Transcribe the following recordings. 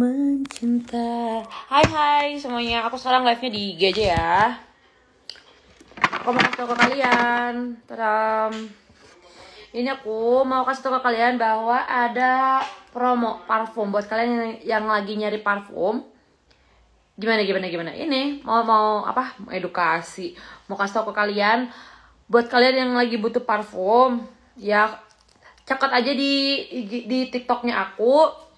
mencinta. Hai hai semuanya, aku sekarang live-nya di IG aja ya. Aku mau kasih tau ke kalian. Tadam. Ini aku mau kasih tau ke kalian bahwa ada promo parfum buat kalian yang, yang lagi nyari parfum. Gimana gimana gimana ini mau mau apa? Mau edukasi. Mau kasih tau ke kalian buat kalian yang lagi butuh parfum ya cekat aja di di, di TikToknya aku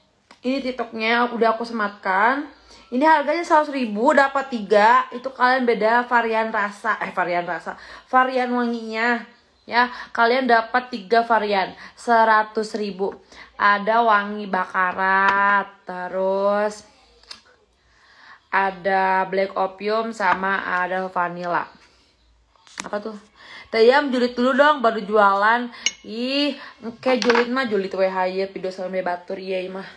ini TikToknya udah aku sematkan. Ini harganya 100 ribu, dapat 3. Itu kalian beda varian rasa, eh varian rasa, varian wanginya. Ya, kalian dapat 3 varian, 100 ribu. Ada wangi bakarat, terus ada black opium sama ada vanilla. Apa tuh? Tayam julid dulu dong baru jualan. Ih, kayak julid mah julid wae video sama batur iya, iya mah.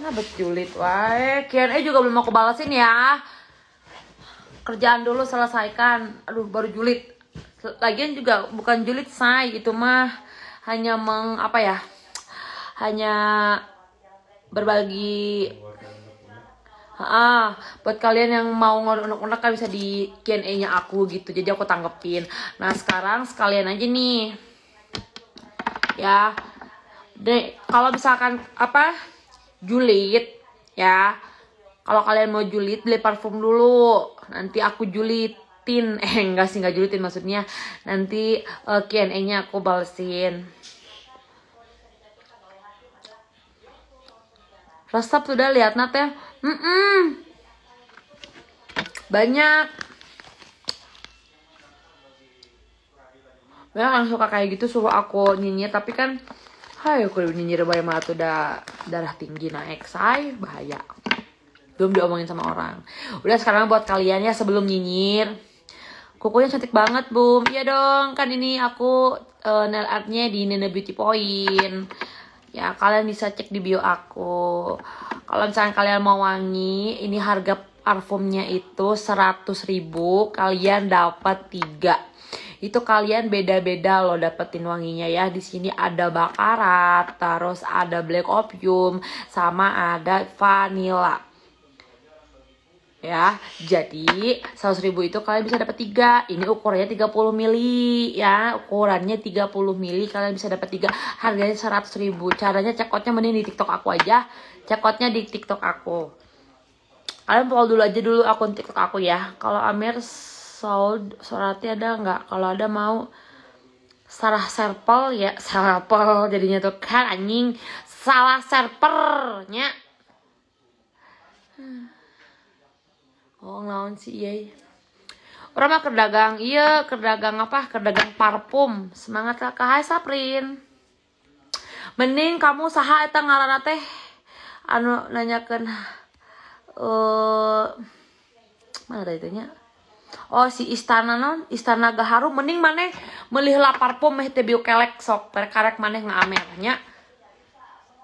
Nah betulit wae. Q&A juga belum aku balasin ya. Kerjaan dulu selesaikan. Aduh baru julit, Lagian juga bukan julit say itu mah hanya meng apa ya? Hanya berbagi Ah, buat kalian yang mau ngorok-ngorok kan bisa di Q&A-nya aku gitu. Jadi aku tanggepin. Nah, sekarang sekalian aja nih. Ya. deh kalau misalkan apa? julid ya kalau kalian mau julid beli parfum dulu nanti aku julitin eh enggak sih enggak julitin maksudnya nanti uh, eh, Q&A nya aku balesin resep sudah lihat nat ya mm -mm. banyak banyak yang suka kayak gitu suruh aku nyinyir tapi kan Hai, kalau nyinyir bayi malah tuh da, darah tinggi naik, say, bahaya. Belum diomongin sama orang. Udah sekarang buat kalian ya sebelum nyinyir. Kukunya cantik banget, Bum. Iya dong, kan ini aku uh, nail artnya di Nene Beauty Point. Ya, kalian bisa cek di bio aku. Kalau misalnya kalian mau wangi, ini harga parfumnya itu 100.000, kalian dapat 3 itu kalian beda-beda loh dapetin wanginya ya. Di sini ada bakarat, terus ada black opium, sama ada vanilla ya. Jadi 100.000 ribu itu kalian bisa dapat 3. Ini ukurannya 30 mili ya. Ukurannya 30 mili kalian bisa dapat 3. Harganya 100 ribu. Caranya cekotnya mending di TikTok aku aja. Cekotnya di TikTok aku. Kalian follow dulu aja dulu akun TikTok aku ya. Kalau Amir sold sorati ada nggak kalau ada mau salah serpel ya serpel jadinya tuh kan anjing salah serpernya oh ngelawan sih iya orang mah kerdagang iya kerdagang apa kerdagang parfum semangat lah kahai saprin mending kamu saha eta ngaranna teh anu nanyakan eh uh, mana tadi tanya oh si istana non istana gaharu mending mana melih lapar pom meh tebio kelek sok perkarek mana ngamer ngaamernya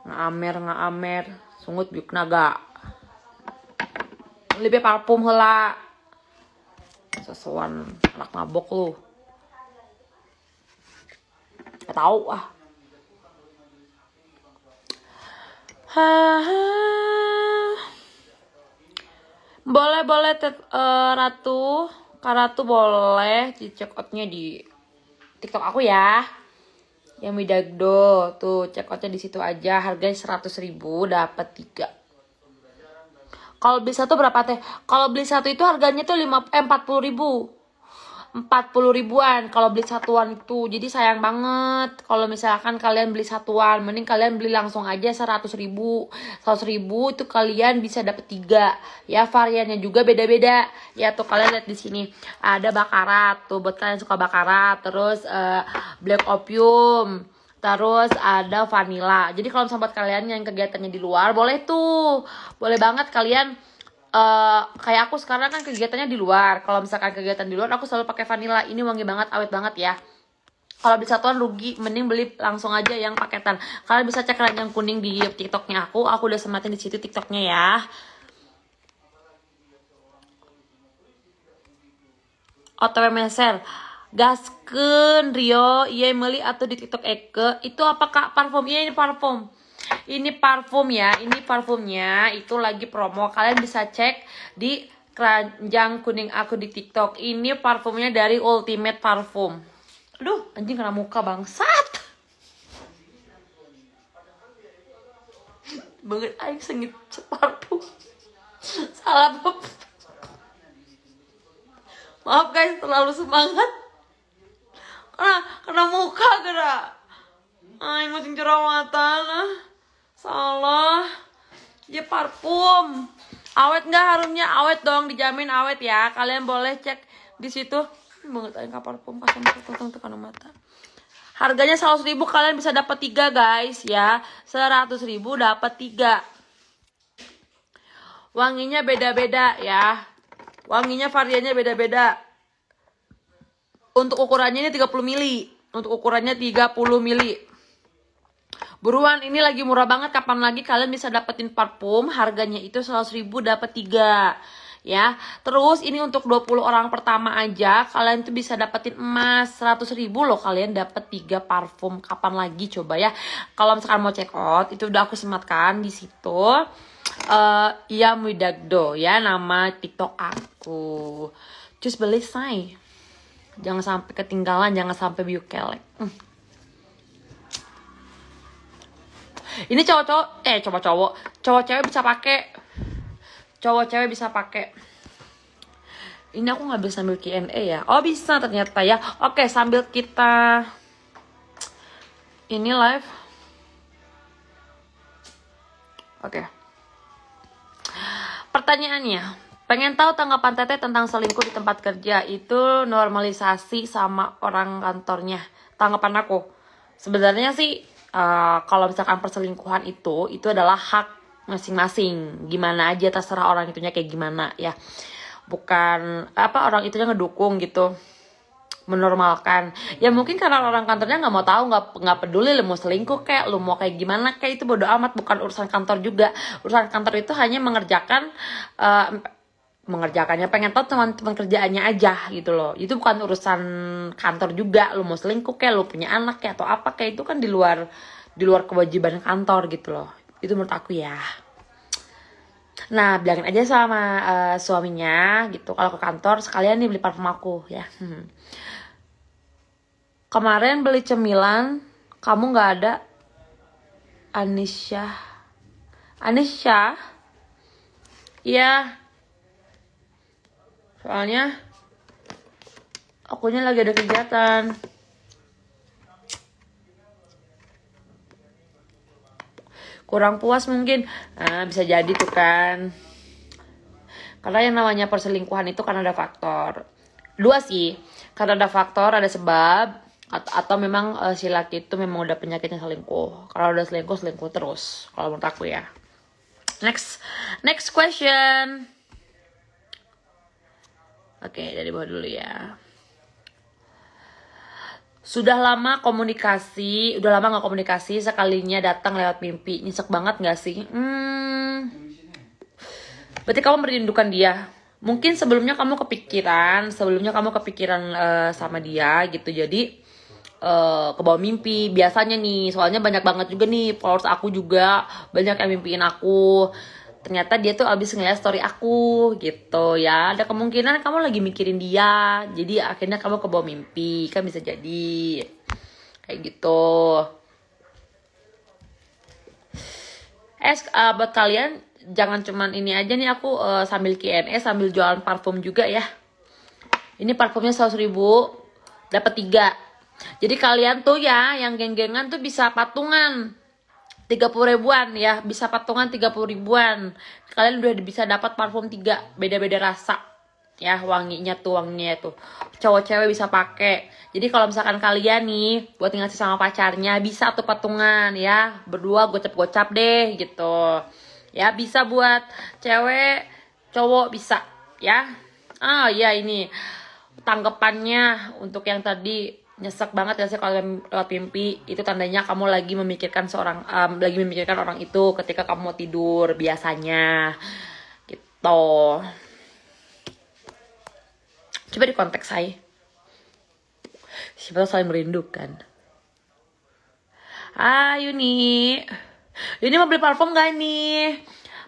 ngamer ngamer sungut biuk naga lebih parfum hela sesuan anak mabok lu Gak tahu ah ha, ha. Boleh, boleh, tet, uh, Ratu. Kak Ratu boleh di check outnya di TikTok aku ya. Yang Midagdo, tuh check outnya di situ aja. Harganya seratus ribu, dapat tiga. Kalau beli satu berapa teh? Kalau beli satu itu harganya tuh lima eh, 40 ribu. 40 ribuan kalau beli satuan itu. Jadi sayang banget kalau misalkan kalian beli satuan. Mending kalian beli langsung aja 100 ribu. 100 ribu itu kalian bisa dapet 3. Ya variannya juga beda-beda. Ya tuh kalian lihat di sini. Ada bakarat tuh buat kalian suka bakarat. Terus uh, black opium. Terus ada vanilla. Jadi kalau sahabat kalian yang kegiatannya di luar boleh tuh. Boleh banget kalian Eh, kayak aku sekarang kan kegiatannya di luar. Kalau misalkan kegiatan di luar, aku selalu pakai vanilla. Ini wangi banget, awet banget ya. Kalau bisa tuan rugi, mending beli langsung aja yang paketan. Kalian bisa cek yang kuning di TikToknya aku. Aku udah sematin di situ TikToknya ya. Otw meser gasken Rio iya meli atau di TikTok Eke itu apa kak parfum iya ini parfum ini parfum ya, ini parfumnya itu lagi promo. Kalian bisa cek di keranjang kuning aku di TikTok. Ini parfumnya dari Ultimate Parfum. Aduh, anjing kena muka bangsat. Banget aing sengit parfum. Salah pop Maaf guys, terlalu semangat. Kena, kena muka gerak, Aing mau jerawatan. lah. Salah. Dia ya, parfum. Awet nggak harumnya? Awet dong, dijamin awet ya. Kalian boleh cek di situ. Banget aja parfum pas untuk tekan mata. Harganya 100.000 kalian bisa dapat 3 guys ya. 100.000 dapat 3. Wanginya beda-beda ya. Wanginya variannya beda-beda. Untuk ukurannya ini 30 mili. Untuk ukurannya 30 mili. Buruan, ini lagi murah banget. Kapan lagi kalian bisa dapetin parfum? Harganya itu 100 ribu dapat 3. Ya, terus ini untuk 20 orang pertama aja kalian tuh bisa dapetin emas 100 ribu loh kalian dapet 3 parfum kapan lagi coba ya kalau misalkan mau check out itu udah aku sematkan di situ uh, ya ya nama tiktok aku just beli say jangan sampai ketinggalan jangan sampai biukelek mm. ini cowok-cowok eh cowok-cowok cowok cewek bisa pakai cowok cewek bisa pakai ini aku nggak bisa sambil Q&A ya oh bisa ternyata ya oke sambil kita ini live oke pertanyaannya Pengen tahu tanggapan Tete tentang selingkuh di tempat kerja itu normalisasi sama orang kantornya. Tanggapan aku. Sebenarnya sih Eh, kalau misalkan perselingkuhan itu itu adalah hak masing-masing gimana aja terserah orang itunya kayak gimana ya bukan apa orang itunya ngedukung gitu menormalkan ya mungkin karena orang kantornya nggak mau tahu nggak nggak peduli lu mau selingkuh kayak lu mau kayak gimana kayak itu bodo amat bukan urusan kantor juga urusan kantor itu hanya mengerjakan uh, mengerjakannya pengen tahu teman teman kerjaannya aja gitu loh itu bukan urusan kantor juga lo mau selingkuh kayak lo punya anak ya atau apa kayak itu kan di luar di luar kewajiban kantor gitu loh itu menurut aku ya nah bilangin aja sama uh, suaminya gitu kalau ke kantor sekalian nih beli parfum aku ya hmm. kemarin beli cemilan kamu nggak ada Anisha Anisha Iya, Soalnya akunya lagi ada kegiatan. Kurang puas mungkin. Nah, bisa jadi tuh kan. Karena yang namanya perselingkuhan itu kan ada faktor. Dua sih. Karena ada faktor, ada sebab. Atau, atau memang uh, si laki itu memang udah penyakitnya selingkuh. Kalau udah selingkuh, selingkuh terus. Kalau menurut aku ya. Next. Next question. Oke, dari bawah dulu ya. Sudah lama komunikasi, udah lama nggak komunikasi, sekalinya datang lewat mimpi. Nyesek banget nggak sih? Hmm. Berarti kamu merindukan dia. Mungkin sebelumnya kamu kepikiran, sebelumnya kamu kepikiran uh, sama dia gitu. Jadi uh, ke bawah mimpi biasanya nih. Soalnya banyak banget juga nih followers aku juga banyak yang mimpiin aku ternyata dia tuh abis ngeliat story aku gitu ya ada kemungkinan kamu lagi mikirin dia jadi akhirnya kamu kebawa mimpi kan bisa jadi kayak gitu Es, uh, buat kalian jangan cuman ini aja nih aku uh, sambil KNS sambil jualan parfum juga ya ini parfumnya 100 ribu dapat tiga jadi kalian tuh ya yang geng-gengan tuh bisa patungan 30 ribuan ya bisa patungan 30 ribuan kalian udah bisa dapat parfum 3 beda-beda rasa ya wanginya tuh wanginya tuh cowok cewek bisa pakai jadi kalau misalkan kalian nih buat ngasih sama pacarnya bisa tuh patungan ya berdua gocap gocap deh gitu ya bisa buat cewek cowok bisa ya ah oh, ya ini tanggapannya untuk yang tadi nyesek banget ya sih kalau lewat mimpi itu tandanya kamu lagi memikirkan seorang um, lagi memikirkan orang itu ketika kamu tidur biasanya gitu coba di konteks saya siapa tahu saling merindukan ah Yuni Yuni mau beli parfum gak nih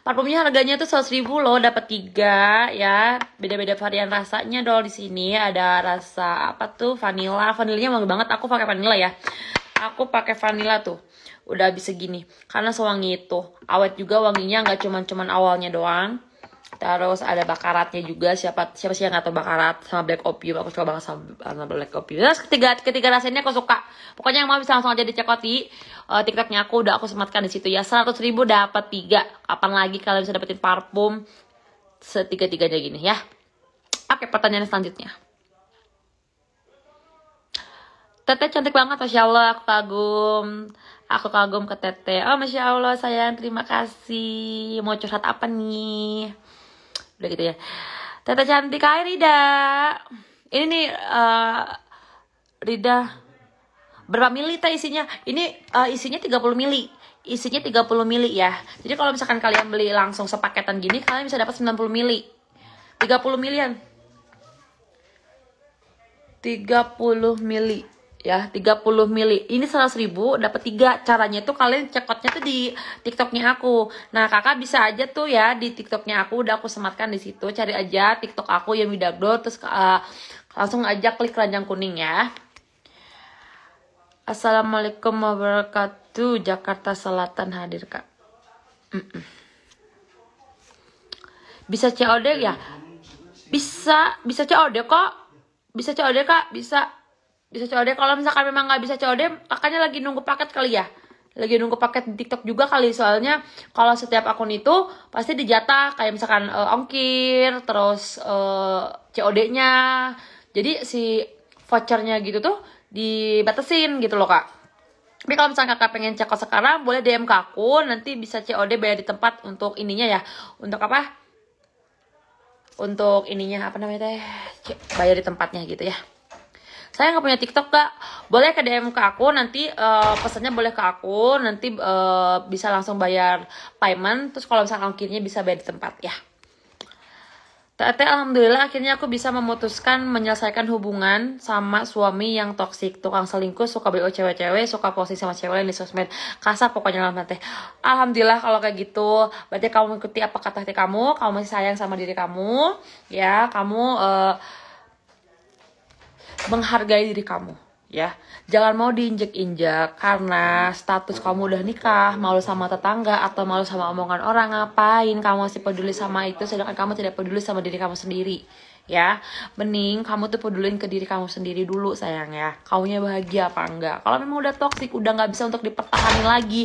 Parfumnya harganya tuh 100 ribu loh, dapat tiga ya. Beda-beda varian rasanya dong di sini. Ada rasa apa tuh? Vanilla. Vanilanya wangi banget. Aku pakai vanilla ya. Aku pakai vanilla tuh. Udah habis segini. Karena sewangi itu. Awet juga wanginya nggak cuman-cuman awalnya doang. Terus ada bakaratnya juga siapa siapa sih yang atau bakarat sama black opium aku suka banget sama, black opium. Terus ketiga ketiga rasa aku suka. Pokoknya yang mau bisa langsung aja dicekot di uh, eh, TikToknya aku udah aku sematkan di situ ya. 100 ribu dapat tiga. Kapan lagi kalian bisa dapetin parfum setiga tiganya gini ya? Oke pertanyaan selanjutnya. Tete cantik banget, Masya Allah, aku kagum. Aku kagum ke Tete. Oh, Masya Allah, sayang, terima kasih. Mau curhat apa nih? udah gitu ya Tete cantik kaya Rida ini nih uh, Rida berapa mili teh isinya ini uh, isinya 30 mili isinya 30 mili ya jadi kalau misalkan kalian beli langsung sepaketan gini kalian bisa dapat 90 mili 30 milian 30 mili ya 30 mili ini 100 ribu dapat tiga caranya tuh kalian cekotnya tuh di tiktoknya aku nah kakak bisa aja tuh ya di tiktoknya aku udah aku sematkan di situ cari aja tiktok aku yang midagdo terus uh, langsung aja klik keranjang kuning ya Assalamualaikum warahmatullahi wabarakatuh Jakarta Selatan hadir kak bisa COD ya bisa bisa COD kok bisa COD kak bisa bisa COD kalau misalkan memang nggak bisa COD makanya lagi nunggu paket kali ya lagi nunggu paket di TikTok juga kali soalnya kalau setiap akun itu pasti dijatah kayak misalkan uh, ongkir terus uh, eh, COD-nya jadi si vouchernya gitu tuh dibatasin gitu loh kak tapi kalau misalnya kakak pengen cek sekarang boleh DM ke aku nanti bisa COD bayar di tempat untuk ininya ya untuk apa untuk ininya apa namanya teh bayar di tempatnya gitu ya saya nggak punya TikTok kak boleh ke DM ke aku nanti uh, pesannya boleh ke aku nanti uh, bisa langsung bayar payment terus kalau misalnya ongkirnya bisa bayar di tempat ya Tete alhamdulillah akhirnya aku bisa memutuskan menyelesaikan hubungan sama suami yang toksik, tukang selingkuh, suka BO cewek-cewek, suka posisi sama cewek lain di sosmed. Kasar pokoknya lah teh. Alhamdulillah kalau kayak gitu, berarti kamu mengikuti apa kata hati kamu, kamu masih sayang sama diri kamu, ya, kamu uh, menghargai diri kamu ya jangan mau diinjek injak karena status kamu udah nikah malu sama tetangga atau malu sama omongan orang ngapain kamu masih peduli sama itu sedangkan kamu tidak peduli sama diri kamu sendiri ya mending kamu tuh pedulin ke diri kamu sendiri dulu sayang ya kaunya bahagia apa enggak kalau memang udah toksik udah nggak bisa untuk dipertahani lagi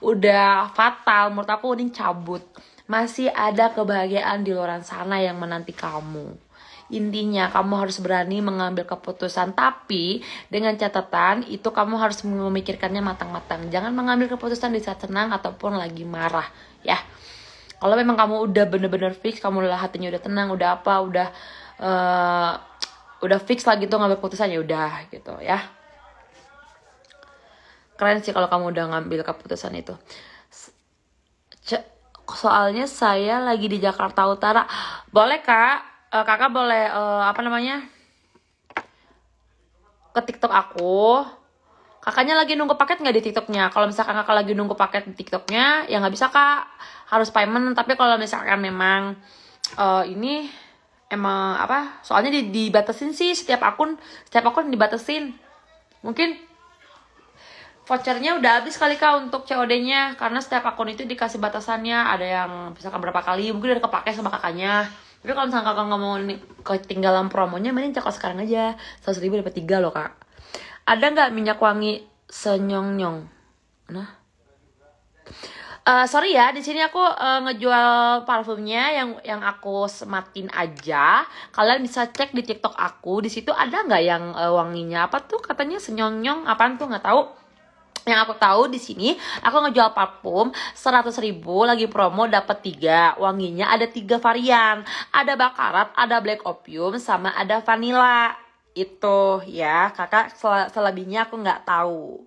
udah fatal menurut aku mending cabut masih ada kebahagiaan di luar sana yang menanti kamu Intinya kamu harus berani mengambil keputusan tapi dengan catatan itu kamu harus memikirkannya matang-matang. Jangan mengambil keputusan di saat senang ataupun lagi marah ya. Kalau memang kamu udah bener-bener fix, kamu lah hatinya udah tenang, udah apa, udah uh, udah fix lagi gitu ngambil keputusan ya udah gitu ya. Keren sih kalau kamu udah ngambil keputusan itu. soalnya saya lagi di Jakarta Utara. Boleh kak? uh, kakak boleh uh, apa namanya ke TikTok aku. Kakaknya lagi nunggu paket nggak di TikToknya? Kalau misalkan kakak lagi nunggu paket di TikToknya, ya nggak bisa kak, harus payment. Tapi kalau misalkan memang uh, ini emang apa? Soalnya di, dibatasin sih setiap akun, setiap akun dibatasin. Mungkin vouchernya udah habis kali kak untuk COD-nya, karena setiap akun itu dikasih batasannya. Ada yang misalkan berapa kali, mungkin udah kepake sama kakaknya tapi kalau misalnya kakak nggak mau ketinggalan promonya mending cek sekarang aja seratus ribu dapat tiga loh kak ada nggak minyak wangi senyong nyong nah eh, Uh, sorry ya, di sini aku uh, ngejual parfumnya yang yang aku sematin aja. Kalian bisa cek di TikTok aku. Di situ ada nggak yang uh, wanginya apa tuh? Katanya senyong-nyong apaan tuh nggak tahu yang aku tahu di sini aku ngejual parfum 100 ribu lagi promo dapat tiga wanginya ada tiga varian ada bakarat ada black opium sama ada vanilla itu ya kakak sel selebihnya aku nggak tahu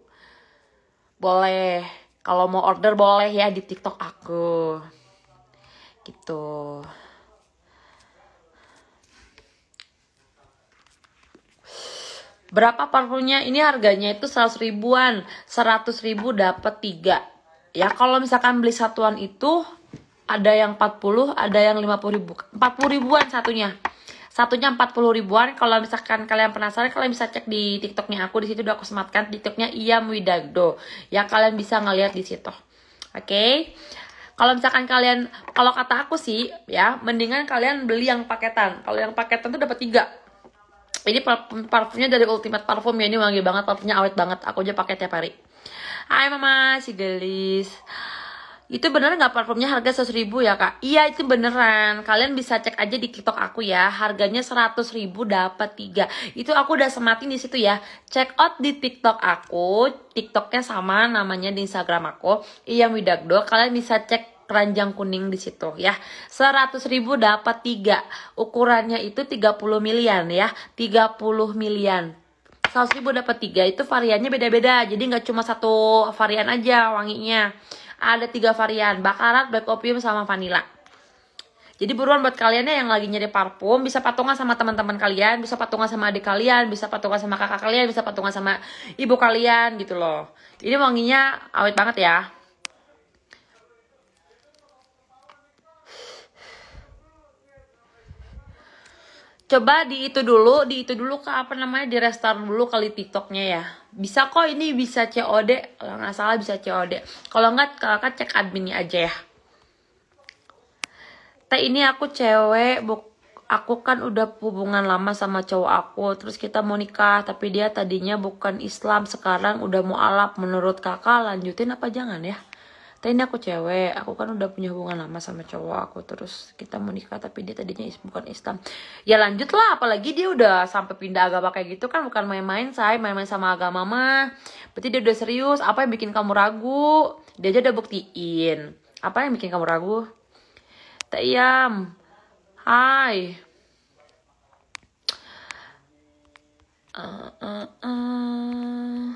boleh kalau mau order boleh ya di tiktok aku gitu Berapa parfumnya? Ini harganya itu 100 ribuan. 100 ribu dapat 3. Ya, kalau misalkan beli satuan itu ada yang 40, ada yang 50 ribu. 40 ribuan satunya. Satunya 40 ribuan. Kalau misalkan kalian penasaran, kalian bisa cek di TikToknya aku. Di situ udah aku sematkan TikToknya Iam Widagdo. ya kalian bisa ngeliat di situ. Oke. Okay? kalau misalkan kalian kalau kata aku sih ya mendingan kalian beli yang paketan kalau yang paketan tuh dapat tiga ini parfum, parfumnya dari Ultimate Parfum ya ini wangi banget parfumnya awet banget aku aja pakai tiap hari Hai mama si gelis itu beneran nggak parfumnya harga 100 ribu ya kak? Iya itu beneran. Kalian bisa cek aja di TikTok aku ya. Harganya 100 ribu dapat 3. Itu aku udah sematin di situ ya. Check out di TikTok aku. TikToknya sama namanya di Instagram aku. Iya Widagdo. Kalian bisa cek keranjang kuning di situ ya. 100 ribu dapat 3. Ukurannya itu 30 milian ya. 30 milian. 100.000 ribu dapat 3 itu variannya beda-beda. Jadi nggak cuma satu varian aja wanginya. Ada tiga varian, bakarat, black opium, sama vanilla. Jadi buruan buat kalian ya yang lagi nyari parfum, bisa patungan sama teman-teman kalian, bisa patungan sama adik kalian, bisa patungan sama kakak kalian, bisa patungan sama ibu kalian gitu loh. Ini wanginya awet banget ya. coba di itu dulu di itu dulu ke apa namanya di restart dulu kali tiktoknya ya bisa kok ini bisa COD kalau nggak salah bisa COD kalau nggak kalau kan cek adminnya aja ya teh ini aku cewek bu aku kan udah hubungan lama sama cowok aku terus kita mau nikah tapi dia tadinya bukan Islam sekarang udah mau alap menurut kakak lanjutin apa jangan ya tapi ini aku cewek aku kan udah punya hubungan lama sama cowok aku terus kita mau nikah tapi dia tadinya is bukan Islam ya lanjutlah, apalagi dia udah sampai pindah agama kayak gitu kan bukan main-main say main-main sama agama mah berarti dia udah serius apa yang bikin kamu ragu dia aja udah buktiin apa yang bikin kamu ragu Tayam Hai uh, uh, uh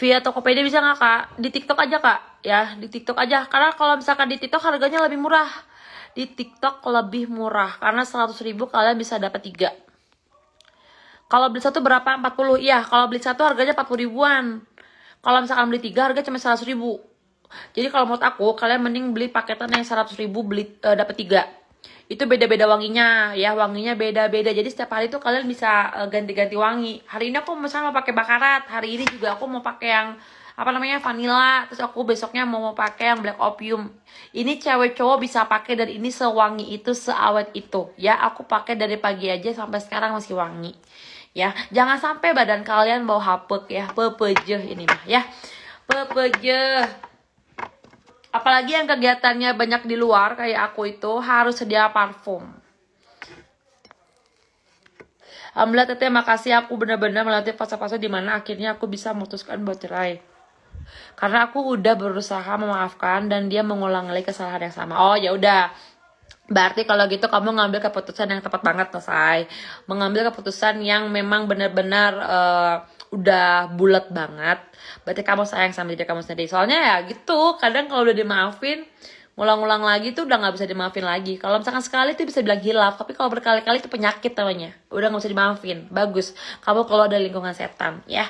via Tokopedia bisa nggak kak? Di TikTok aja kak, ya di TikTok aja. Karena kalau misalkan di TikTok harganya lebih murah. Di TikTok lebih murah karena 100 ribu kalian bisa dapat tiga. Kalau beli satu berapa? 40. Iya, kalau beli satu harganya 40 ribuan. Kalau misalkan beli tiga harga cuma 100 ribu. Jadi kalau menurut aku kalian mending beli paketan yang 100 ribu beli e, eh, dapat tiga itu beda-beda wanginya ya wanginya beda-beda jadi setiap hari tuh kalian bisa eh, ganti-ganti wangi hari ini aku misalnya mau pakai bakarat hari ini juga aku mau pakai yang apa namanya vanilla terus aku besoknya mau mau pakai yang black opium ini cewek cowok bisa pakai dan ini sewangi itu seawet itu ya aku pakai dari pagi aja sampai sekarang masih wangi ya jangan sampai badan kalian bau hapek ya pepejeh ini mah ya pepejeh apalagi yang kegiatannya banyak di luar kayak aku itu harus sedia parfum Alhamdulillah teteh makasih aku benar-benar melatih fase-fase dimana akhirnya aku bisa memutuskan buat cerai karena aku udah berusaha memaafkan dan dia mengulang lagi kesalahan yang sama oh ya udah Berarti kalau gitu kamu ngambil keputusan yang tepat banget, Mas Mengambil keputusan yang memang benar-benar uh, udah bulat banget berarti kamu sayang sama diri kamu sendiri soalnya ya gitu kadang kalau udah dimaafin ulang ulang lagi tuh udah nggak bisa dimaafin lagi. Kalau misalkan sekali tuh bisa bilang hilaf, tapi kalau berkali-kali itu penyakit namanya. Udah nggak bisa dimaafin. Bagus. Kamu kalau ada lingkungan setan, ya.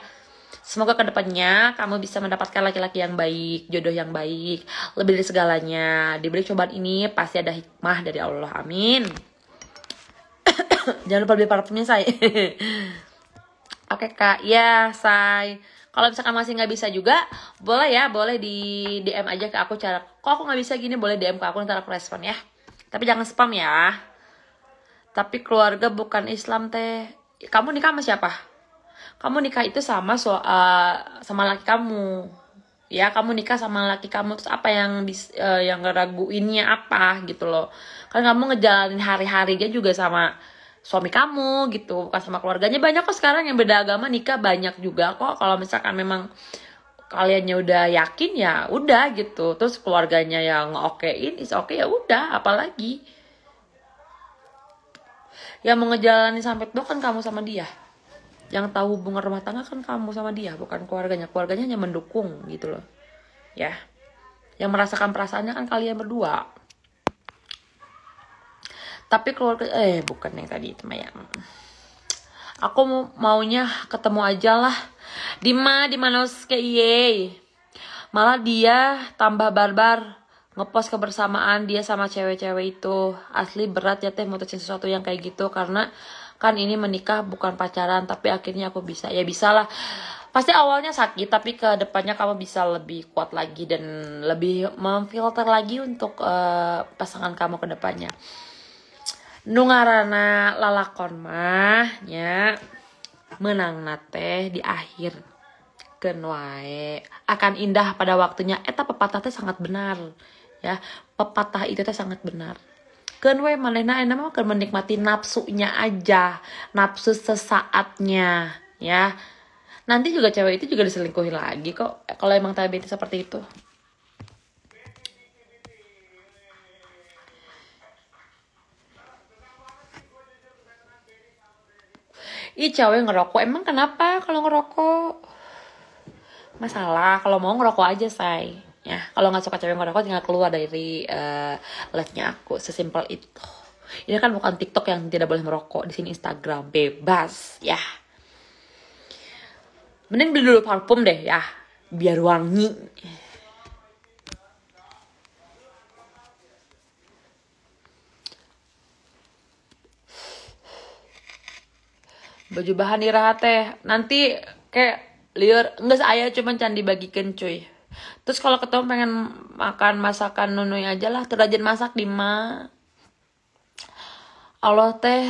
Semoga kedepannya kamu bisa mendapatkan laki-laki yang baik, jodoh yang baik, lebih dari segalanya. Diberi cobaan ini pasti ada hikmah dari Allah. Amin. Jangan lupa beli parfumnya saya. Oke kak, ya say. Kalau misalkan masih nggak bisa juga, boleh ya, boleh di DM aja ke aku cara. Kok aku nggak bisa gini, boleh DM ke aku ntar aku respon ya. Tapi jangan spam ya. Tapi keluarga bukan Islam teh. Kamu nikah sama siapa? Kamu nikah itu sama so, uh, sama laki kamu. Ya, kamu nikah sama laki kamu terus apa yang dis, uh, eh, yang ngeraguinnya apa gitu loh. Kan kamu ngejalanin hari hari dia juga sama suami kamu gitu bukan sama keluarganya banyak kok sekarang yang beda agama nikah banyak juga kok kalau misalkan memang kaliannya udah yakin ya udah gitu terus keluarganya yang okein is oke okay, ya udah apalagi yang mau sampai tuh kan kamu sama dia yang tahu hubungan rumah tangga kan kamu sama dia bukan keluarganya keluarganya hanya mendukung gitu loh ya yang merasakan perasaannya kan kalian berdua tapi keluarga eh bukan yang tadi itu ya aku mau maunya ketemu aja lah Dima di Manos ke iye malah dia tambah barbar ngepost kebersamaan dia sama cewek-cewek itu asli berat ya teh mutusin sesuatu yang kayak gitu karena kan ini menikah bukan pacaran tapi akhirnya aku bisa ya bisalah pasti awalnya sakit tapi ke depannya kamu bisa lebih kuat lagi dan lebih memfilter lagi untuk uh, pasangan kamu ke depannya. Nungarana lalakon mah nya menang nate di akhir kenwae akan indah pada waktunya eta pepatah teh sangat benar ya pepatah itu teh sangat benar kenwae malena, manehna enak akan menikmati nafsunya aja nafsu sesaatnya ya nanti juga cewek itu juga diselingkuhi lagi kok kalau emang tabiatnya seperti itu ih cewek ngerokok emang kenapa kalau ngerokok masalah kalau mau ngerokok aja say ya kalau nggak suka cewek ngerokok tinggal keluar dari uh, live-nya aku sesimpel itu ini kan bukan TikTok yang tidak boleh merokok di sini Instagram bebas ya mending beli dulu parfum deh ya biar wangi baju bahan iraha teh nanti kayak liur enggak saya cuman candi bagikan cuy terus kalau ketemu pengen makan masakan nunuy aja lah terajin masak di ma Allah teh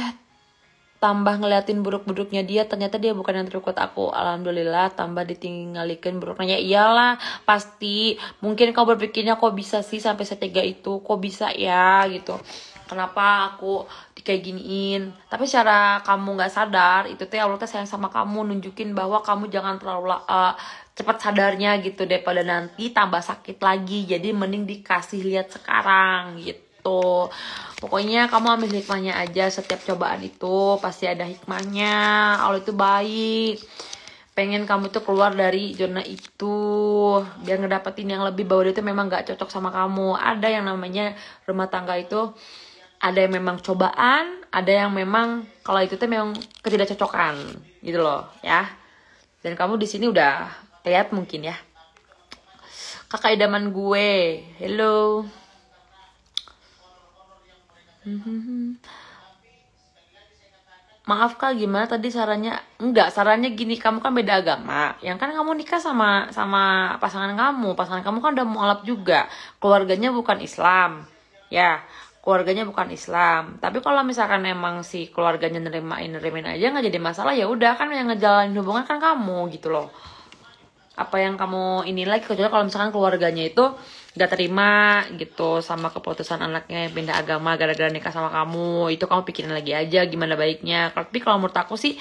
tambah ngeliatin buruk-buruknya dia ternyata dia bukan yang terukut aku alhamdulillah tambah ditinggalikan buruknya ya iyalah pasti mungkin kau berpikirnya kok bisa sih sampai setega itu kok bisa ya gitu kenapa aku kayak giniin tapi secara kamu nggak sadar itu teh Allah teh sayang sama kamu nunjukin bahwa kamu jangan terlalu uh, cepat sadarnya gitu deh pada nanti tambah sakit lagi jadi mending dikasih lihat sekarang gitu pokoknya kamu ambil hikmahnya aja setiap cobaan itu pasti ada hikmahnya Allah itu baik pengen kamu tuh keluar dari zona itu biar ngedapetin yang lebih bahwa dia tuh memang gak cocok sama kamu ada yang namanya rumah tangga itu ada yang memang cobaan ada yang memang kalau itu tuh memang ketidakcocokan gitu loh ya dan kamu di sini udah lihat mungkin ya kakak idaman gue hello maaf kak gimana tadi sarannya enggak sarannya gini kamu kan beda agama yang kan kamu nikah sama sama pasangan kamu pasangan kamu kan udah mualaf juga keluarganya bukan Islam ya keluarganya bukan Islam tapi kalau misalkan emang si keluarganya nerimain nerimain aja nggak jadi masalah ya udah kan yang ngejalanin hubungan kan kamu gitu loh apa yang kamu ini lagi kecuali kalau misalkan keluarganya itu nggak terima gitu sama keputusan anaknya yang pindah agama gara-gara nikah sama kamu itu kamu pikirin lagi aja gimana baiknya tapi kalau menurut aku sih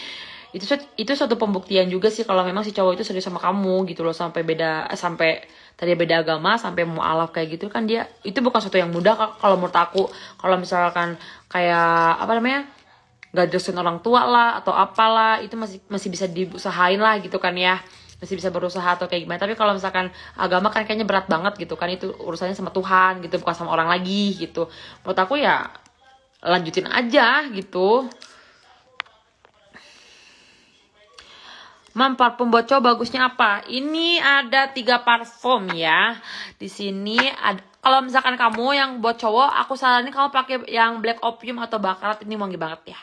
itu itu suatu pembuktian juga sih kalau memang si cowok itu serius sama kamu gitu loh sampai beda sampai tadi beda agama sampai mau alaf kayak gitu kan dia itu bukan sesuatu yang mudah kalau menurut aku kalau misalkan kayak apa namanya nggak dosen orang tua lah atau apalah itu masih masih bisa diusahain lah gitu kan ya masih bisa berusaha atau kayak gimana tapi kalau misalkan agama kan kayaknya berat banget gitu kan itu urusannya sama Tuhan gitu bukan sama orang lagi gitu menurut aku ya lanjutin aja gitu Mam parfum cowok bagusnya apa? Ini ada tiga parfum ya. Di sini ada kalau misalkan kamu yang buat cowok, aku saranin kamu pakai yang black opium atau bakarat ini wangi banget ya.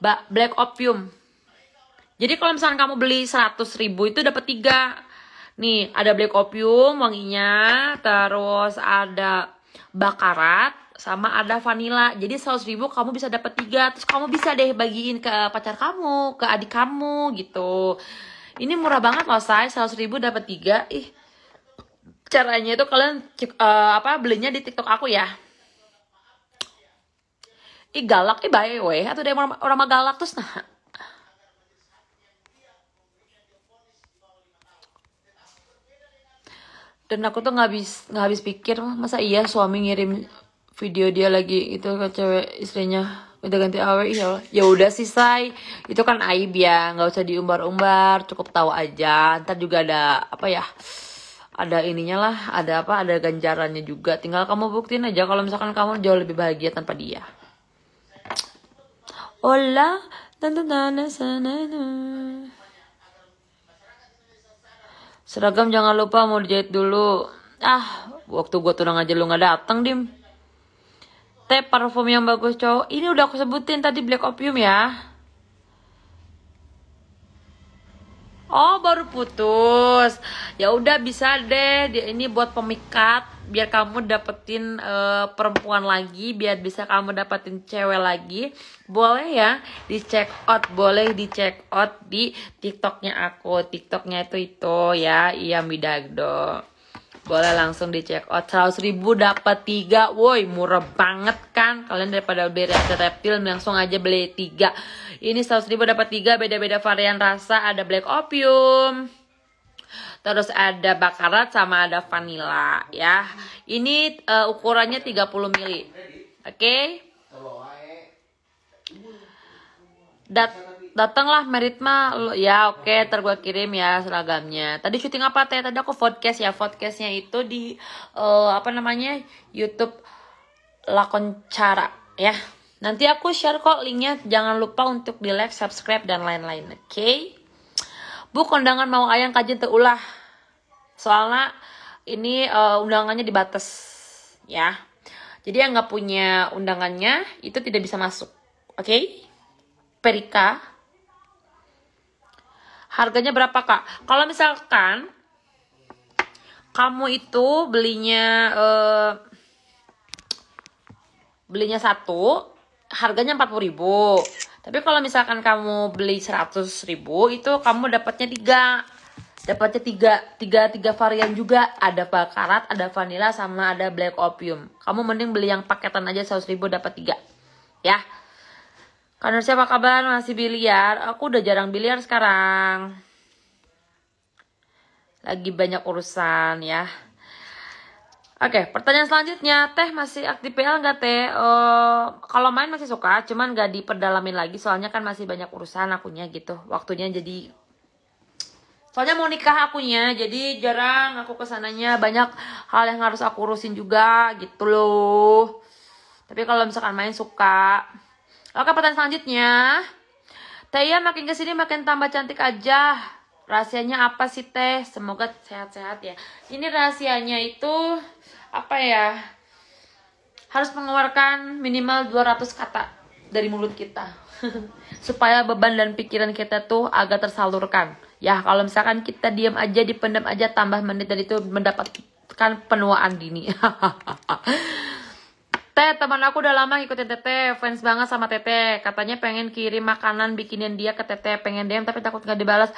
Ba black opium. Jadi kalau misalkan kamu beli 100 ribu itu dapat tiga. Nih, ada black opium wanginya, terus ada bakarat, sama ada vanilla. Jadi 100.000 ribu kamu bisa dapat tiga. Terus kamu bisa deh bagiin ke pacar kamu, ke adik kamu gitu. Ini murah banget loh say, ribu dapat tiga. Ih, caranya itu kalian uh, apa belinya di TikTok aku ya. Ih galak, ih bye weh. Atau ada orang, orang galak terus nah. Dan aku tuh nggak habis nggak habis pikir masa iya suami ngirim video dia lagi itu kan cewek istrinya udah ganti awe ya ya udah sih say itu kan aib ya nggak usah diumbar-umbar cukup tahu aja ntar juga ada apa ya ada ininya lah ada apa ada ganjarannya juga tinggal kamu buktiin aja kalau misalkan kamu jauh lebih bahagia tanpa dia Hola seragam jangan lupa mau dijahit dulu ah waktu gua turun aja lu nggak datang dim Maksudnya parfum yang bagus cowok. Ini udah aku sebutin tadi Black Opium ya. Oh baru putus. Ya udah bisa deh. ini buat pemikat biar kamu dapetin uh, perempuan lagi, biar bisa kamu dapetin cewek lagi. Boleh ya di check out, boleh di check out di TikToknya aku. TikToknya itu itu ya, Iya Midagdo boleh langsung di check out 100 ribu dapat 3 woi murah banget kan kalian daripada beli reptil, reptil langsung aja beli 3 ini 100 ribu dapat 3 beda-beda varian rasa ada black opium Terus ada bakarat sama ada vanilla ya. Ini uh, ukurannya 30 mili. Oke. Okay? Dat datanglah Meritma lo ya oke okay, kirim ya seragamnya tadi syuting apa teh tadi aku podcast ya podcastnya itu di uh, apa namanya YouTube lakon cara ya nanti aku share kok linknya jangan lupa untuk di like subscribe dan lain-lain oke okay? bu kondangan mau ayam kajian terulah soalnya ini uh, undangannya dibatas ya jadi yang nggak punya undangannya itu tidak bisa masuk oke okay? Perika Harganya berapa kak? Kalau misalkan kamu itu belinya eh, belinya satu, harganya empat puluh ribu. Tapi kalau misalkan kamu beli seratus ribu, itu kamu dapatnya tiga dapatnya tiga, tiga, tiga varian juga ada bakarat, ada vanilla, sama ada black opium kamu mending beli yang paketan aja 100 ribu dapat tiga ya karena siapa kabar masih biliar? Aku udah jarang biliar sekarang. Lagi banyak urusan ya. Oke, pertanyaan selanjutnya, teh masih aktif PL nggak teh? Uh, kalau main masih suka, cuman nggak diperdalamin lagi, soalnya kan masih banyak urusan akunya gitu. Waktunya jadi, soalnya mau nikah akunya, jadi jarang aku kesananya banyak hal yang harus aku urusin juga gitu loh. Tapi kalau misalkan main suka, Oke, pertanyaan selanjutnya. Teh makin kesini makin tambah cantik aja. Rahasianya apa sih Teh? Semoga sehat-sehat ya. Ini rahasianya itu apa ya? Harus mengeluarkan minimal 200 kata dari mulut kita. Supaya beban dan pikiran kita tuh agak tersalurkan. Ya, kalau misalkan kita diam aja, dipendam aja, tambah menit dan itu mendapatkan penuaan dini. Teh, teman aku udah lama ngikutin Teteh, fans banget sama Teteh. Katanya pengen kirim makanan bikinin dia ke Teteh, pengen DM tapi takut nggak dibalas.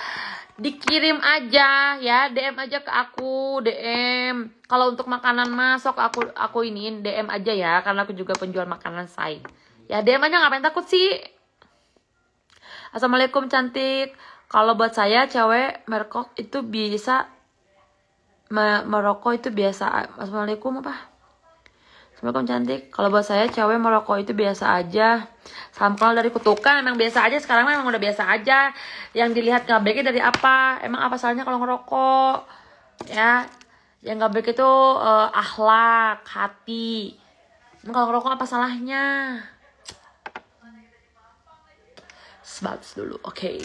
Dikirim aja ya, DM aja ke aku, DM. Kalau untuk makanan masuk aku aku iniin DM aja ya, karena aku juga penjual makanan say. Ya DM aja ngapain takut sih? Assalamualaikum cantik. Kalau buat saya cewek merokok itu bisa merokok itu biasa. Assalamualaikum apa? kamu cantik. Kalau buat saya cewek merokok itu biasa aja. Sampel dari kutukan emang biasa aja. Sekarang emang udah biasa aja. Yang dilihat nggak baiknya dari apa? Emang apa salahnya kalau ngerokok? Ya, yang nggak baik itu uh, akhlak, hati. Emang kalau ngerokok apa salahnya? Sebab dulu, oke. Okay.